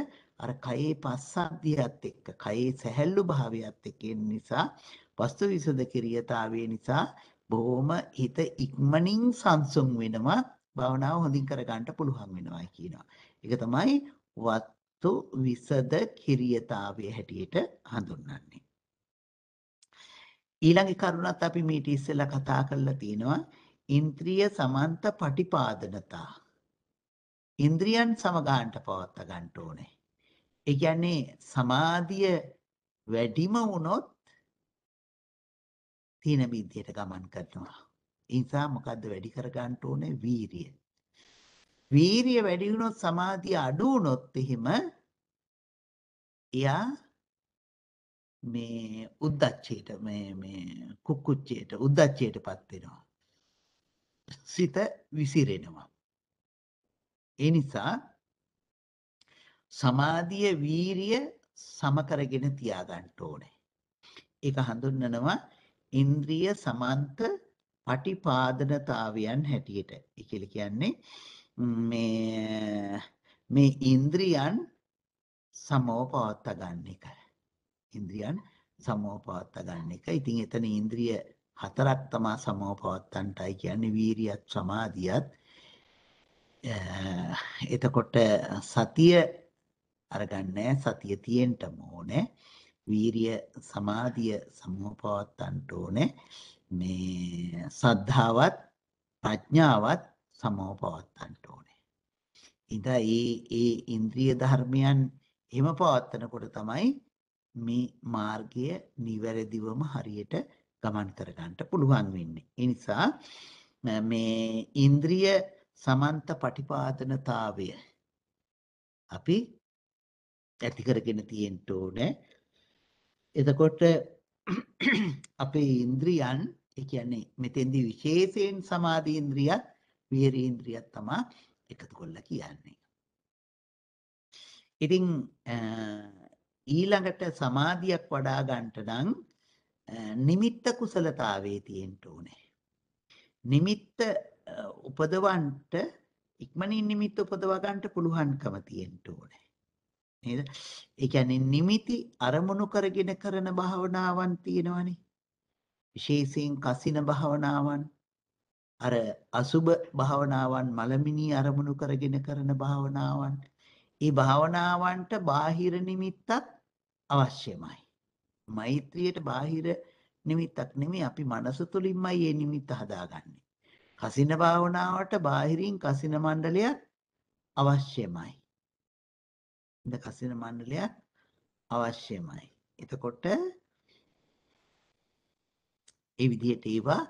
අර කයේ පස්සද්ධියත් එක්ක කයේ සැහැල්ලු භාවයත් එක්ක නිසා වස්තු විසදකිරියතාවය නිසා බොහොම හිත ඉක්මනින් සංසුන් වෙනවා භාවනාව හොඳින් කරගන්න පුළුවන් වෙනවා කියනවා. ඒක තමයි වස්තු විසද කිරියතාවය හැටියට හඳුන්වන්නේ. ඊළඟ කරුණත් අපි මීට ඉස්සෙල්ලා කතා කරලා තිනවා ඉන්ද්‍රිය සමන්ත පටිපාදනතා. ඉන්ද්‍රියන් සමගාන්ට පවත්ත ගන්න ඕනේ. ඒ කියන්නේ සමාධිය වැඩිම වුණොත් තීන බින්දියට ගමන් කරනවා. ඒ නිසා මොකද්ද වැඩි කරගන්න ඕනේ වීරිය. වීරිය වැඩි වුණොත් සමාධිය අඩු වුණොත් එහෙම එයා මේ උද්දච්චයට මේ මේ කුක්කුච්චයට උද්දච්චයටපත් වෙනවා. සිත විසිරෙනවා. ඒ නිසා සමාධිය වීරිය සම කරගෙන තියාගන්න ඕනේ. ඒක හඳුන්වනවා ඉන්ද්‍රිය සමන්ත පටිපාදනතාවයන් හැටියට. ඒ කියලා කියන්නේ මේ මේ ඉන්ද්‍රියන් සමව පවත්වා ගන්න එක. ඉන්ද්‍රියන් සමව පවත්වා ගන්න එක. ඉතින් එතන ඉන්ද්‍රිය හතරක් තමයි සමව පවත්තන්ටයි කියන්නේ වීරියත් සමාධියත් එතකොට සතිය අරගන්නේ සතිය තියෙන්න ඕනේ. වීරිය සමාධිය සමෝපවත්තන්ට ඕනේ මේ සද්ධාවත් ප්‍රඥාවත් සමෝපවත්තන්ට ඕනේ ඉතින් ඒ ඒ ඉන්ද්‍රිය ධර්මයන් එහෙම පවත්නකොට තමයි මේ මාර්ගය නිවැරදිවම හරියට ගමන් කරගන්න පුළුවන් වෙන්නේ ඒ නිසා මේ ඉන්ද්‍රිය සමන්ත පටිපාදනතාවය අපි ඇති කරගෙන තියෙන්න ඕනේ එතකොට (clears throat) අපේ ඉන්ද්‍රියන් ඒ කියන්නේ මෙතෙන්දී විශේෂයෙන් සමාධි ඉන්ද්‍රියත් විහෙරි ඉන්ද්‍රියත් තමයි එකතු කරලා කියන්නේ. ඉතින් ඊළඟට සමාධියක් වඩා ගන්නට නම් නිමිත්ත කුසලතාවේ තියෙන්න ඕනේ. නිමිත්ත උපදවන්නට ඉක්මනින් නිමිත්ත උපදවා ගන්නට පුළුවන්කම තියෙන්න ඕනේ. නේද? ඒ කියන්නේ නිමිති අරමුණු කරගෙන කරන භාවනාවන් තියෙනවානේ. විශේෂයෙන් කසින භාවනාවන් අර අසුබ භාවනාවන් මලමිනී අරමුණු කරගෙන කරන භාවනාවන් ඒ භාවනාවන්ට බාහිර නිමිත්තක් අවශ්‍යමයි. මෛත්‍රියට බාහිර නිමිත්තක් නෙමෙයි අපි මනස තුලින්මයි මේ නිමිත්ත හදාගන්නේ. කසින භාවනාවට බාහිරින් කසින මණ්ඩලයක් අවශ්‍යමයි. ද කසින මණ්ඩලයක් අවශ්‍යමයි. එතකොට ඒ විදිහට ඒවා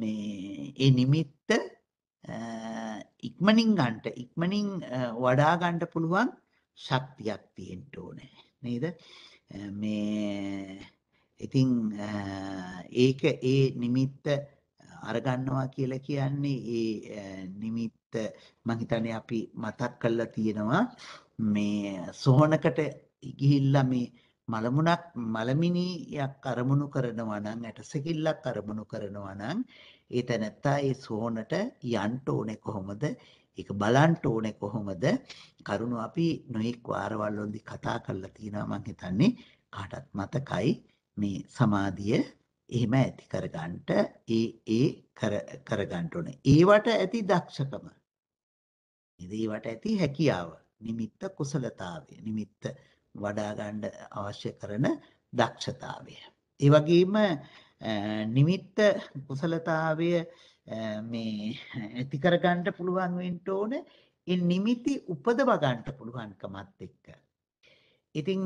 මේ ඒ නිමිත්ත ඉක්මනින් ගන්නට ඉක්මනින් වඩා ගන්න පුළුවන් ශක්තියක් තියෙන්න ඕනේ නේද මේ ඉතින් ඒක ඒ නිමිත්ත අරගන්නවා කියලා කියන්නේ ඒ නිමිත්ත මම හිතන්නේ අපි මතක් කරලා තියෙනවා මේ සෝනකට ගිහිල්ලා මේ මලමුණක් මලමිනියක් අරමුණු කරනවා නම් ඇටසකිල්ලක් අරමුණු කරනවා නම් ඒ තැනත්තා ඒ සෝනට යන්න ඕනේ කොහොමද? ඒක බලන්න ඕනේ කොහොමද? කරුණු අපි නොඑක් වාරවල් වලදී කතා කරලා තිනවා මං හිතන්නේ කාටත් මතකයි මේ සමාධිය එහෙම ඇති කරගන්නට ඒ ඒ කර කරගන්න ඕනේ. ඒවට ඇති දක්ෂකම ඒවට ඇති හැකියාව නිමිත්ත කුසලතාවය නිමිත්ත වඩා ගන්න අවශ්‍ය කරන දක්ෂතාවය ඒ වගේම නිමිත්ත කුසලතාවය මේ ඇති කරගන්න පුළුවන් වෙන්න ඕනේ ඒ නිමිති උපදව ගන්න පුළුවන්කමත් එක්ක. ඉතින්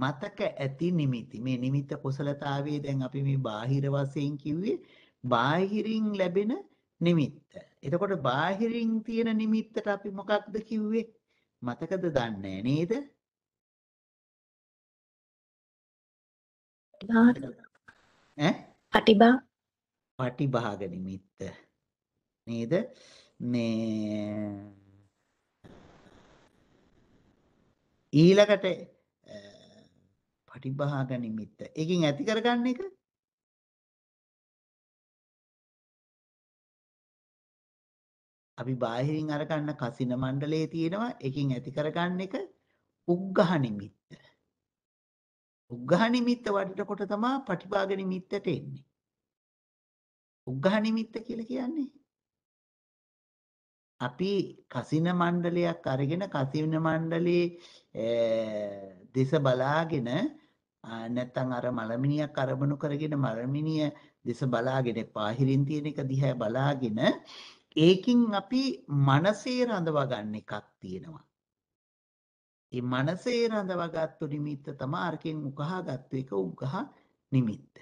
මතක ඇති නිමිති මේ නිමිත කුසලතාවයේ දැන් අපි මේ බාහිර වශයෙන් කිව්වේ බාහිරින් ලැබෙන නිමිත්ත. එතකොට බාහිරින් තියෙන නිමිත්තට අපි මොකක්ද කිව්වේ? මතකද දන්නේ නේද? ඈ? පටිභා පටිභාග නිමිත්ත නේද? මේ ඊළඟට පටිභාග නිමිත්ත. එකකින් ඇති කරගන්න එක අපි බාහිරින් අරගන්න කසින මණ්ඩලයේ තියෙනවා එකින් ඇති කරගන්න එක උග්ඝහ නිමිත්ත. උග්ඝහ නිමිත්ත වඩනකොට තමයි පටිභාග නිමිත්තට එන්නේ. උග්ඝහ නිමිත්ත කියලා කියන්නේ අපි කසින මණ්ඩලයක් අරගෙන කසින මණ්ඩලයේ දෙස බලාගෙන නැත්නම් අර මලමිනියක් අරමුණු කරගෙන මලමිනිය දෙස බලාගෙන පාහිරින් තියෙන එක දිහා බලාගෙන ඒකින් අපි මනසේ රඳවා ගන්න එකක් තියෙනවා. ඒ මනසේ රඳවාගත්තු නිමිත්ත තමයි අරකින් උකහාගත්තු එක උකහා නිමිත්ත.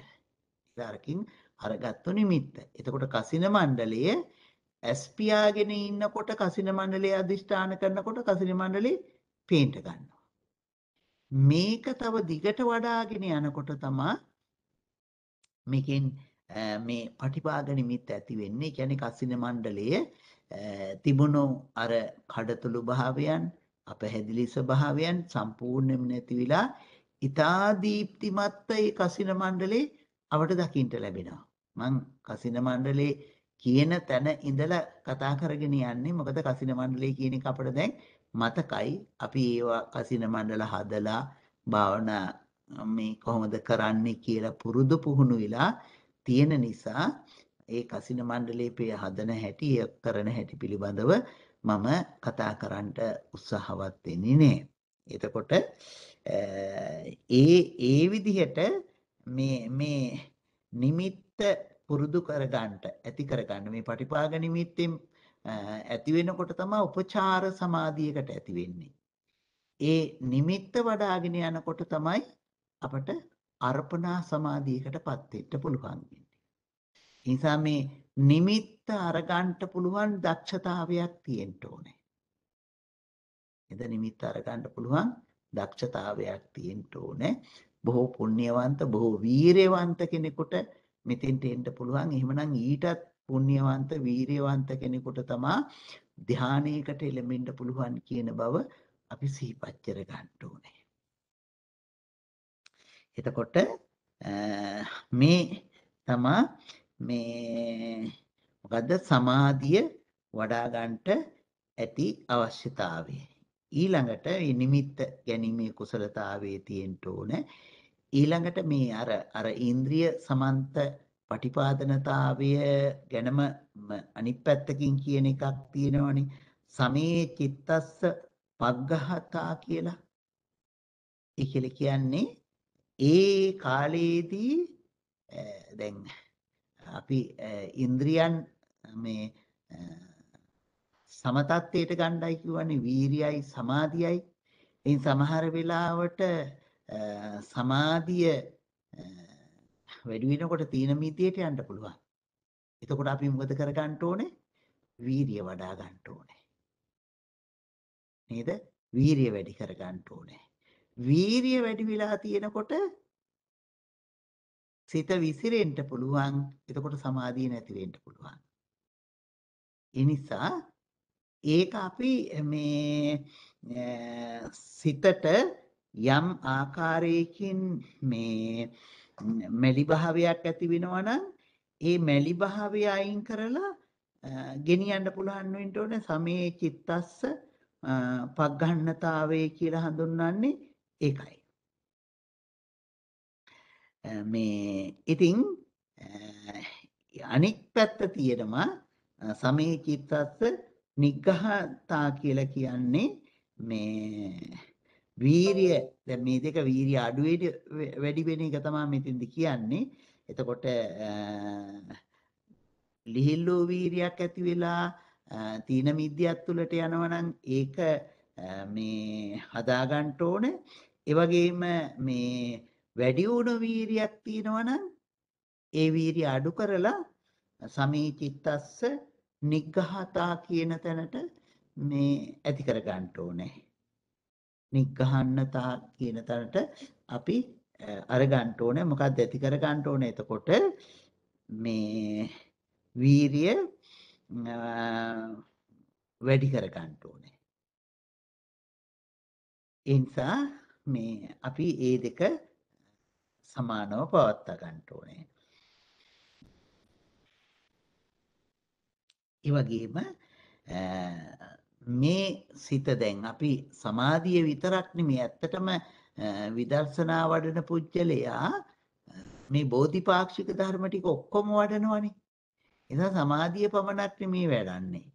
ඉතාරකින් අරගත්තු නිමිත්ත. එතකොට කසින මණ්ඩලය ඇස්පියාගෙන ඉන්නකොට කසින මණ්ඩලය අධිෂ්ඨාන කරනකොට කසින මණ්ඩලෙ පේන්ට ගන්නවා. මේක තව දිගට වඩාගෙන යනකොට තමා මේකෙන් මේ පටිභාග නිමිත්ත ඇති වෙන්නේ කියන්නේ කසින මණ්ඩලයේ තිබුණු අර කඩතුළු භාවයන් අපැහැදිලි ස්වභාවයන් සම්පූර්ණයෙන්ම නැති වෙලා ඊතා දීප්තිමත් ඒ කසින මණ්ඩලේ අපට දකින්න ලැබෙනවා මං කසින මණ්ඩලේ කියන තැන ඉඳලා කතා කරගෙන යන්නේ මොකද කසින මණ්ඩලේ කියන එක අපට දැන් මතකයි අපි ඒවා කසින මණ්ඩල හදලා භාවනා මේ කොහොමද කරන්නේ කියලා පුරුදු පුහුණු වෙලා තියෙන නිසා ඒ කසින මණ්ඩලයේ ප්‍රිය හදන හැටි කරන හැටි පිළිබඳව මම කතා කරන්න උත්සාහවත් වෙන්නේ නෑ. එතකොට ඒ ඒ විදිහට මේ මේ නිමිත්ත පුරුදු කරගන්නට ඇති කරගන්න මේ පටිපාග නිමිත්තෙන් ඇති වෙනකොට තමයි උපචාර සමාධියකට ඇති වෙන්නේ. ඒ නිමිත්ත වඩාගෙන යනකොට තමයි අපට අර්පණා සමාධියකටපත් වෙන්න පුළුවන් නිසා මේ නිමිත්ත අරගන්ට පුළුවන් දක්ෂතාවයක් තියෙන්න ඕනේ. එද නිමිත්ත අරගන්ට පුළුවන් දක්ෂතාවයක් තියෙන්න ඕනේ. බොහෝ පුණ්‍යවන්ත බොහෝ වීරයවන්ත කෙනෙකුට මෙතෙන්ට එන්න පුළුවන්. එහෙමනම් ඊටත් පුණ්‍යවන්ත වීරයවන්ත කෙනෙකුට තමා ධානයේකට එළඹෙන්න පුළුවන් කියන බව අපි සිහිපත් කර ගන්න ඕනේ. එතකොට මේ තමා මේ මොකද්ද සමාධිය වඩා ගන්නට ඇති අවශ්‍යතාවය. ඊළඟට නිමිත්ත ගැනීමේ කුසලතාවයේ තියෙන්න ඕනේ. ඊළඟට මේ අර අර ඉන්ද්‍රිය සමන්ත පටිපාදනතාවය ගැනම අනිත් පැත්තකින් කියන එකක් තියෙනවනේ. සමේ චිත්තස්ස පග්ඝහතා කියලා. ඒ කියන්නේ ඒ කාලයේදී දැන් අපි ඉන්ද්‍රියන් මේ සමතත්වයට ගණ්ඩයි කිවන්නේ වීරියයි සමාධියයි එයින් සමහර වෙලාවට සමාධිය වැඩි වෙනකොට තීන මිදියට යන්න පුළුවන්. එතකොට අපි මොකද කර ගන්න ඕනේ? වීරිය වඩා ගන්න ඕනේ. නේද? වීරිය වැඩි කර ගන්න ඕනේ. වීරිය වැඩි වෙලා තියෙනකොට සිත විසිරෙන්න පුළුවන්. එතකොට සමාධිය නැති වෙන්න පුළුවන්. ඒ නිසා ඒක අපි මේ සිතට යම් ආකාරයකින් මේ මෙලි භාවයක් ඇති වෙනවා නම් ඒ මෙලි භාවය අයින් කරලා ගෙනියන්න පුළුවන් වෙන්න ඕනේ සමේ චිත්තස්ස පග්ගන්නතාවය කියලා හඳුන්වන්නේ ඒකයි. මේ ඉතින් අනික් පැත්ත තියෙනවා සමේ චිත්තස්ස නිග්ගහතා කියලා කියන්නේ මේ වීරිය දැන් මේ දෙක වීරිය අඩු වැඩි වෙන එක තමයි මෙතෙන්දි කියන්නේ. එතකොට ලිහිල් වූ වීරියක් ඇති වෙලා තීන මිද්‍යත් තුලට යනවනම් ඒක මේ හදාගන්න ඕන. ඒ වගේම මේ වැඩි වුණු වීරියක් තියෙනවනම් ඒ වීරිය අඩු කරලා සමීචිත්තස්ස නිග්ඝහතා කියන තැනට මේ ඇති කර ගන්න ඕනේ. නිග්ඝහන්නතා කියන තැනට අපි අර ගන්න ඕනේ. මොකක්ද ඇති කර ගන්න ඕනේ? එතකොට මේ වීරිය වැඩි කර ගන්න ඕනේ. ඒ නිසා මේ අපි ඒ දෙක සමානව පවත්වා ගන්න ඕනේ. ඒ වගේම මේ සිත දැන් අපි සමාධිය විතරක් නෙමෙයි ඇත්තටම විදර්ශනා වඩන පුජ්‍යලයා මේ බෝධිපාක්ෂික ධර්ම ටික ඔක්කොම වඩනවනේ. එතන සමාධිය පමණක් නෙමෙයි වැඩන්නේ.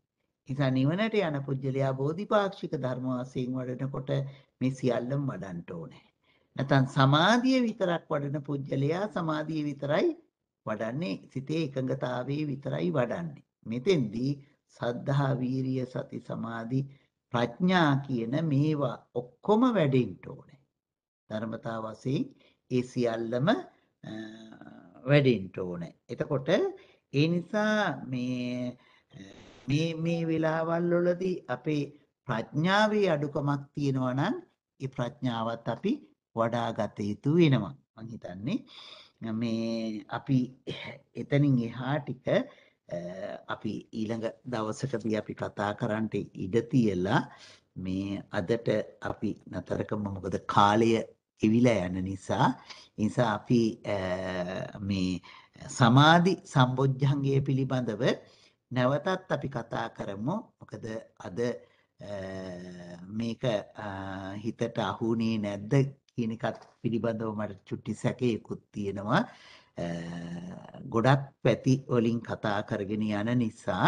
නිසා නිවනට යන පුජ්‍යලයා බෝධිපාක්ෂික ධර්ම වශයෙන් වඩනකොට මේ සියල්ලම වඩන්න ඕනේ. නැතනම් සමාධිය විතරක් වඩන පුජ්‍යලයා සමාධිය විතරයි වඩන්නේ සිතේ එකඟතාවයේ විතරයි වඩන්නේ. මෙතෙන්දී සද්ධා වීරිය සති සමාධි ප්‍රඥා කියන මේවා ඔක්කොම වැඩෙන්න ඕනේ. ධර්මතා වශයෙන් ඒ සියල්ලම වැඩෙන්න ඕනේ. එතකොට ඒ නිසා මේ මේ මේ වෙලාවල් වලදී අපේ ප්‍රඥාවේ අඩුකමක් තියෙනවා නම් ඒ ප්‍රඥාවත් අපි වඩා ගත යුතු වෙනවා. මම හිතන්නේ මේ අපි එතනින් එහා ටික අපි ඊළඟ දවසකදී අපි කතා කරන්න ඉඩ තියලා මේ අදට අපි නතර කරමු මොකද කාලය එවිලා යන නිසා නිසා අපි මේ සමාධි සම්බොජ්ජංගය පිළිබඳව නැවතත් අපි කතා කරමු මොකද අද මේක හිතට අහුනේ නැද්ද කියන එකත් පිළිබඳව මට චුට්ටි සැකයකුත් තියෙනවා. ගොඩක් පැති වලින් කතා කරගෙන යන නිසා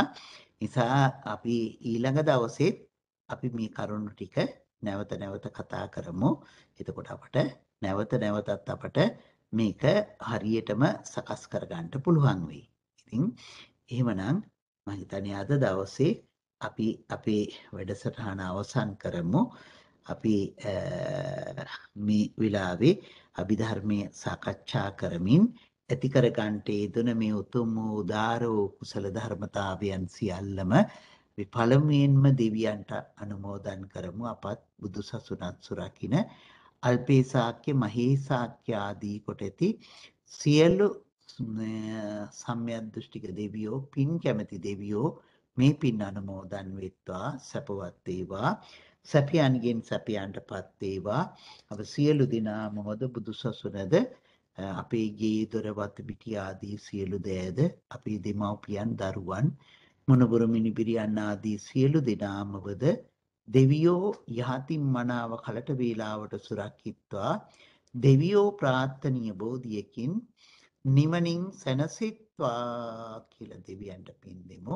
නිසා අපි ඊළඟ දවසෙත් අපි මේ කරුණු ටික නැවත නැවත කතා කරමු. එතකොට අපට නැවත නැවතත් අපට මේක හරියටම සකස් කරගන්න පුළුවන් වෙයි. ඉතින් එහෙමනම් මම හිතන්නේ අද දවසේ අපි අපේ වැඩසටහන අවසන් කරමු. අපි මේ වෙලාවේ අභිධර්මයේ සාකච්ඡා කරමින් ඇති කර ගන්නට යෙදෙන මේ උතුම් වූ උදාර වූ කුසල ධර්මතාවයන් සියල්ලම අපි පළමුවෙන්ම දෙවියන්ට අනුමෝදන් කරමු අපත් බුදු සසුනත් සුරකින්න අල්පේ සාක්‍ය මහේ සාක්‍ය ආදී කොට ඇති සියලු සම්මියද්දෘෂ්ටික දෙවියෝ පින් කැමැති දෙවියෝ මේ පින් අනුමෝදන් වෙත්වා සැපවත් වේවා සැපයන්ගෙන් සැපයන්ටපත් වේවා අප සියලු දිනා මොහොත බුදු සසුනද අපේ ගේ දොරවත් පිටි ආදී සියලු දෑද අපේ දෙමව්පියන් දරුවන් මොනබුරු මිනිබිරියන් ආදී සියලු දෙනාමවද දෙවියෝ යහතින් මනාව කලට වේලාවට සුරක්ෂිත්වා දෙවියෝ ප්‍රාර්ථනීය බෝධියකින් නිවනින් සැනසෙත්වා කියලා දෙවියන්ට පින් දෙමු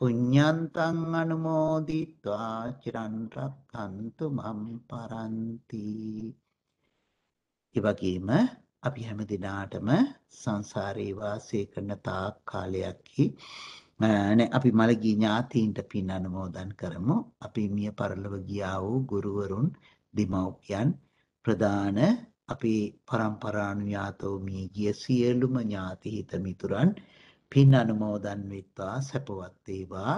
පුඤ්ඤන්තං අනුමෝදිत्वा චිරන් රක්ඛන්තු මම් පරන්ති. ඒ වගේම අපි හැම දිනාටම සංසාරේ වාසය කරන තාක් කාලයක්හි නේ අපි මළගිය ඥාතීන්ට පින් අනුමෝදන් කරමු. අපි මිය පරලොව ගියා වූ ගුරුවරුන්, දෙමව්පියන්, ප්‍රධාන අපේ පරම්පරානුයාතෝ මිය ගිය සියලුම ඥාති හිත මිතුරන් පින් අනුමෝදන් වෙත්වා සැපවත් වේවා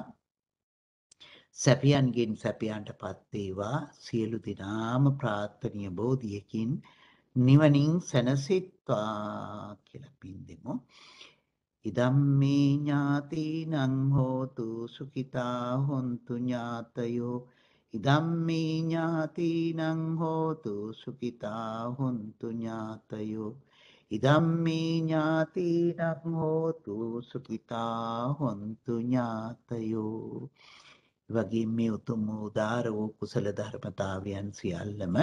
සැපියන්ගෙන් සැපයන්ටපත් වේවා සියලු දිනාම ප්‍රාර්ථනීය බෝධියකින් නිවනින් සැනසෙත්වා කියලා පින් දෙමු ඉදම්මේ ඥාතිනං හෝතු සුඛිතා හොන්තු ඥාතයෝ ඉදම්මේ ඥාතිනං හෝතු සුඛිතා හොන්තු ඥාතයෝ ඉදම්මේ ඥාතිනං හෝතු සුඛිතා හොන්තු ඥාතයෝ වගේම මේ උතුම් උදාර වූ කුසල ධර්මතාවයන් සියල්ලම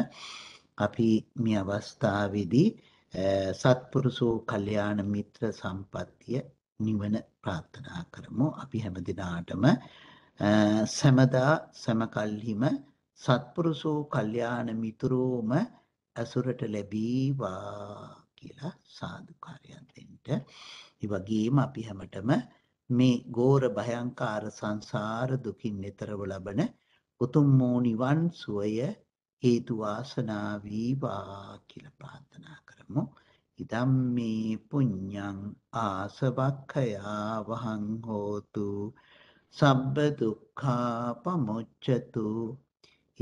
අපි මේ අවස්ථාවේදී සත්පුරුෂෝ කල්යාණ මිත්‍ර සම්පත්තිය නිවන ප්‍රාර්ථනා කරමු අපි හැම දිනාටම සමදා සමකල්හිම සත්පුරුෂෝ කල්යාණ මිතුරෝම අසුරට ලැබීවා කියලා සාදුකාරයක් දෙන්න. ඒ වගේම අපි හැමතෙම මේ ගෝර භයංකාර සංසාර දුකින් නිතරව ලබන උතුම් වූ නිවන් සුවය හේතු වාසනා වේවා කියලා ප්‍රාර්ථනා කරමු. ඉදම්මේ පුඤ්ඤං ආසවක්ඛයා වහං හෝතු සබ්බ දුක්ඛා පමුච්ඡතු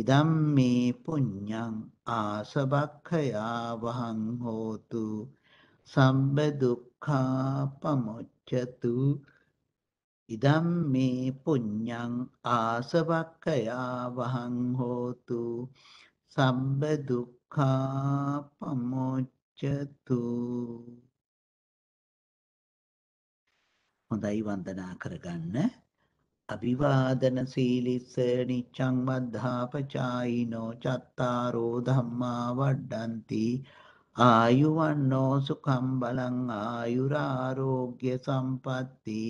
ඉදම්මේ පුඤ්ඤං ආසබක්ඛයා වහං හෝතු සම්බ දුක්ඛා පමුච්ඡතු ඉදම්මේ පුඤ්ඤං ආසවක්ඛයා වහං හෝතු සම්බ දුක්ඛා පමුච්ඡතු හොඳයි වන්දනා කරගන්න අභිවාදන සීලිස්ස නිච්ඡං වද්ධාපචායිනෝ චත්තාරෝ ධම්මා වඩ්ඩಂತಿ ආයුවන්නෝ සුඛං බලං ආයුරාෝග්‍ය සම්පatti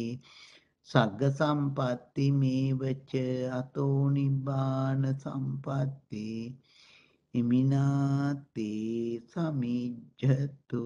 සග්ග සම්පatti මේවච අතෝ නිබ්බාන සම්පatti ඉමිනාති සමිජ්ජතු